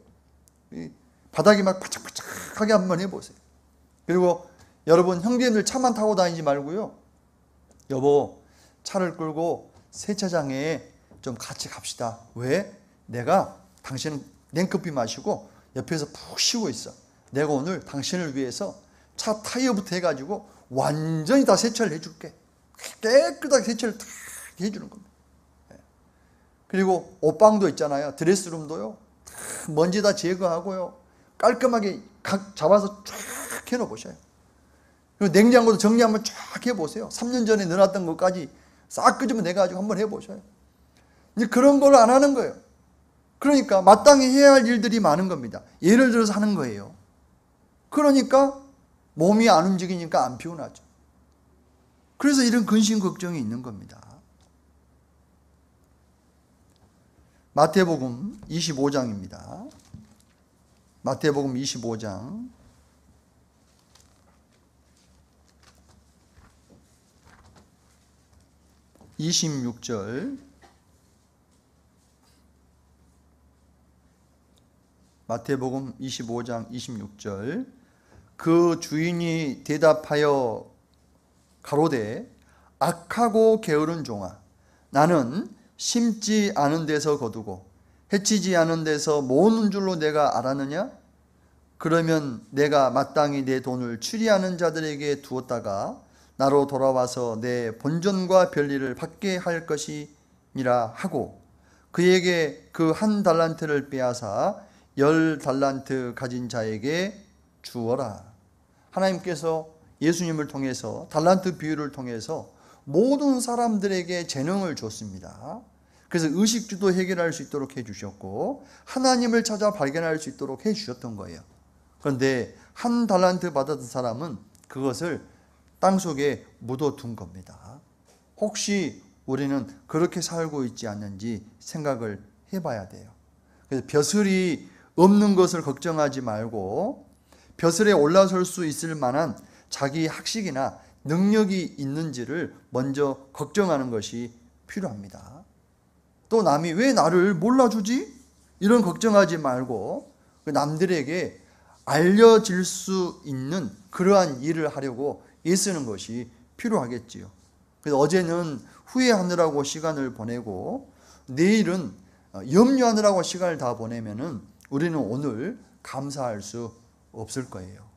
바닥이 막 바짝바짝하게 한번 해보세요. 그리고 여러분 형제님들 차만 타고 다니지 말고요. 여보 차를 끌고 세차장에 좀 같이 갑시다. 왜? 내가 당신은 냉커피 마시고 옆에서 푹 쉬고 있어. 내가 오늘 당신을 위해서 차 타이어부터 해가지고 완전히 다 세차를 해줄게. 깨끗하게 세차를 다 해주는 겁니다. 그리고 옷방도 있잖아요. 드레스룸도요. 먼지 다 제거하고요. 깔끔하게 각 잡아서 쫙 해놓으셔요. 그리고 냉장고도 정리 한번 쫙 해보세요. 3년 전에 넣어놨던 것까지 싹 끄집어 내가지고 한번 해보셔요. 이제 그런 걸 안 하는 거예요. 그러니까 마땅히 해야 할 일들이 많은 겁니다. 예를 들어서 하는 거예요. 그러니까 몸이 안 움직이니까 안 피곤하죠. 그래서 이런 근심 걱정이 있는 겁니다. 마태복음 25장입니다. 마태복음 25장 26절 마태복음 25장 26절 그 주인이 대답하여 가로되 악하고 게으른 종아 나는 심지 않은 데서 거두고 해치지 않은 데서 모으는 줄로 내가 알았느냐? 그러면 내가 마땅히 내 돈을 추리하는 자들에게 두었다가 나로 돌아와서 내 본전과 별리를 받게 할 것이니라 하고 그에게 그 한 달란트를 빼앗아 열 달란트 가진 자에게 주어라. 하나님께서 예수님을 통해서 달란트 비유를 통해서 모든 사람들에게 재능을 줬습니다. 그래서 의식주도 해결할 수 있도록 해주셨고 하나님을 찾아 발견할 수 있도록 해주셨던 거예요. 그런데 한 달란트 받았던 사람은 그것을 땅속에 묻어둔 겁니다. 혹시 우리는 그렇게 살고 있지 않는지 생각을 해봐야 돼요. 그래서 벼슬이 없는 것을 걱정하지 말고 벼슬에 올라설 수 있을 만한 자기 학식이나 능력이 있는지를 먼저 걱정하는 것이 필요합니다. 또 남이 왜 나를 몰라주지? 이런 걱정하지 말고 그 남들에게 알려질 수 있는 그러한 일을 하려고 애쓰는 것이 필요하겠지요. 그래서 어제는 후회하느라고 시간을 보내고 내일은 어, 염려하느라고 시간을 다 보내면은 우리는 오늘 감사할 수 없을 거예요.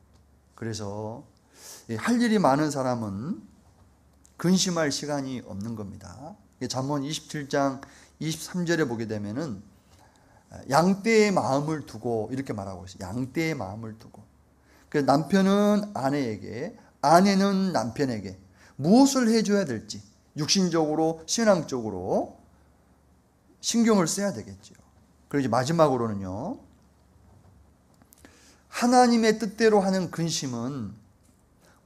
그래서 예, 할 일이 많은 사람은 근심할 시간이 없는 겁니다. 잠언 27장 23절에 보게 되면은 아, 양떼의 마음을 두고 이렇게 말하고 있어요. 양떼의 마음을 두고. 남편은 아내에게, 아내는 남편에게 무엇을 해줘야 될지 육신적으로, 신앙적으로 신경을 써야 되겠죠. 그리고 마지막으로는요. 하나님의 뜻대로 하는 근심은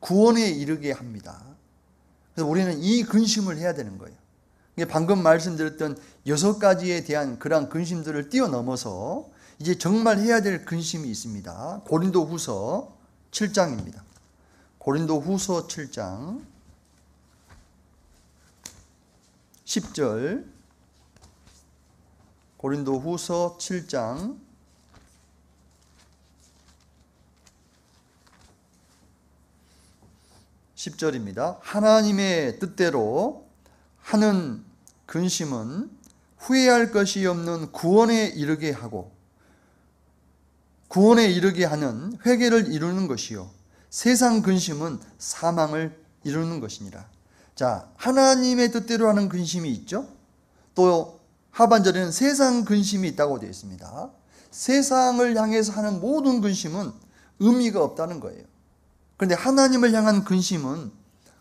구원에 이르게 합니다. 그래서 우리는 이 근심을 해야 되는 거예요. 방금 말씀드렸던 여섯 가지에 대한 그런 근심들을 뛰어넘어서 이제 정말 해야 될 근심이 있습니다. 고린도 후서 7장입니다. 고린도 후서 7장 10절 고린도 후서 7장 10절입니다. 하나님의 뜻대로 하는 근심은 후회할 것이 없는 구원에 이르게 하고 구원에 이르게 하는 회개를 이루는 것이요. 세상 근심은 사망을 이루는 것이니라. 자, 하나님의 뜻대로 하는 근심이 있죠. 또 하반절에는 세상 근심이 있다고 되어 있습니다. 세상을 향해서 하는 모든 근심은 의미가 없다는 거예요. 그런데 하나님을 향한 근심은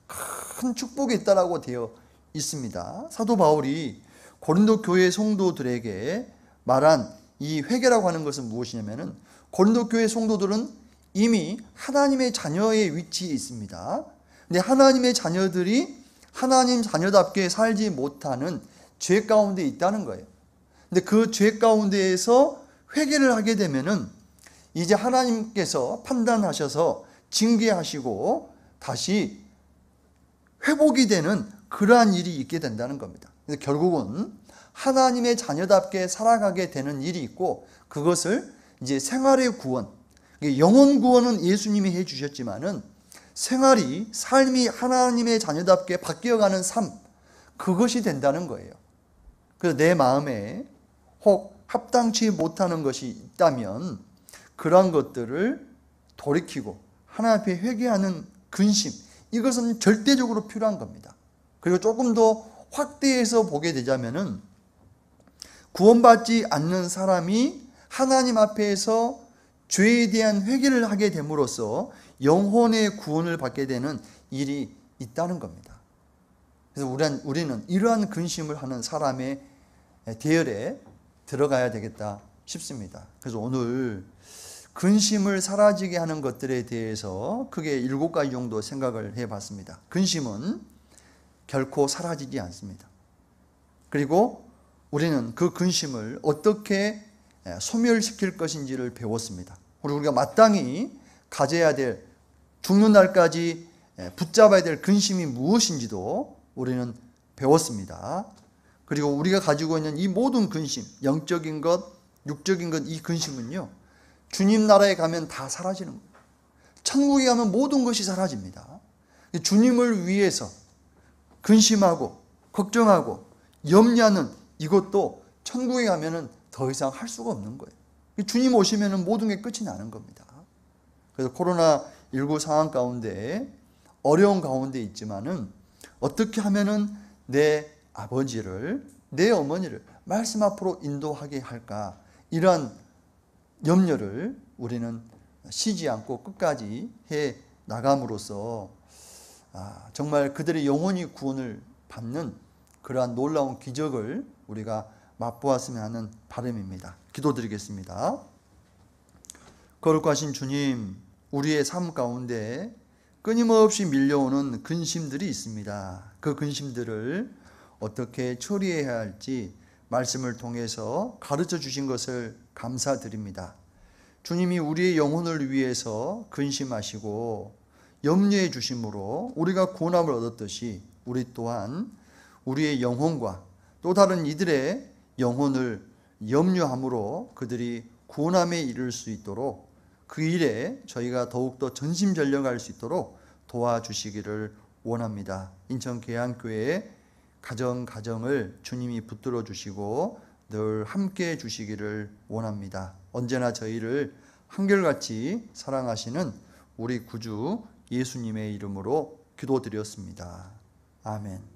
큰 축복이 있다라고 되어 있습니다. 사도 바울이 고린도 교회 성도들에게 말한 이 회개라고 하는 것은 무엇이냐면은 고린도 교회 성도들은 이미 하나님의 자녀의 위치에 있습니다. 근데 하나님의 자녀들이 하나님 자녀답게 살지 못하는 죄 가운데 있다는 거예요. 근데 그 죄 가운데에서 회개를 하게 되면은 이제 하나님께서 판단하셔서 징계하시고 다시 회복이 되는 그러한 일이 있게 된다는 겁니다. 결국은 하나님의 자녀답게 살아가게 되는 일이 있고 그것을 이제 생활의 구원, 영혼 구원은 예수님이 해 주셨지만은 생활이 삶이 하나님의 자녀답게 바뀌어가는 삶 그것이 된다는 거예요. 그래서 내 마음에 혹 합당치 못하는 것이 있다면 그러 것들을 돌이키고 하나님 앞에 회개하는 근심 이것은 절대적으로 필요한 겁니다. 그리고 조금 더 확대해서 보게 되자면은 구원받지 않는 사람이 하나님 앞에서 죄에 대한 회개를 하게 됨으로써 영혼의 구원을 받게 되는 일이 있다는 겁니다. 그래서 우리는, 우리는 이러한 근심을 하는 사람의 대열에 들어가야 되겠다 싶습니다. 그래서 오늘 근심을 사라지게 하는 것들에 대해서 크게 일곱 가지 정도 생각을 해 봤습니다. 근심은 결코 사라지지 않습니다. 그리고 우리는 그 근심을 어떻게 예, 소멸시킬 것인지를 배웠습니다. 그리고 우리가 마땅히 가져야 될 죽는 날까지 예, 붙잡아야 될 근심이 무엇인지도 우리는 배웠습니다. 그리고 우리가 가지고 있는 이 모든 근심, 영적인 것, 육적인 것, 이 근심은요, 주님 나라에 가면 다 사라지는 거예요. 천국에 가면 모든 것이 사라집니다. 주님을 위해서 근심하고 걱정하고 염려하는 이것도 천국에 가면은 더 이상 할 수가 없는 거예요. 주님 오시면은 모든 게 끝이 나는 겁니다. 그래서 코로나19 상황 가운데 어려운 가운데 있지만은 어떻게 하면은 내 아버지를 내 어머니를 말씀 앞으로 인도하게 할까 이러한 염려를 우리는 쉬지 않고 끝까지 해 나감으로써 아, 정말 그들의 영혼이 구원을 받는 그러한 놀라운 기적을 우리가 맛보았으면 하는 바람입니다. 기도드리겠습니다. 거룩하신 주님, 우리의 삶 가운데 끊임없이 밀려오는 근심들이 있습니다. 그 근심들을 어떻게 처리해야 할지 말씀을 통해서 가르쳐 주신 것을 감사드립니다. 주님이 우리의 영혼을 위해서 근심하시고 염려해 주심으로 우리가 고난을 얻었듯이 우리 또한 우리의 영혼과 또 다른 이들의 영혼을 염려함으로 그들이 고난에 이를 수 있도록 그 일에 저희가 더욱더 전심전력할 수 있도록 도와주시기를 원합니다. 인천 계양교회 가정 가정을 주님이 붙들어 주시고 늘 함께 해 주시기를 원합니다. 언제나 저희를 한결같이 사랑하시는 우리 구주 예수님의 이름으로 기도드렸습니다. 아멘.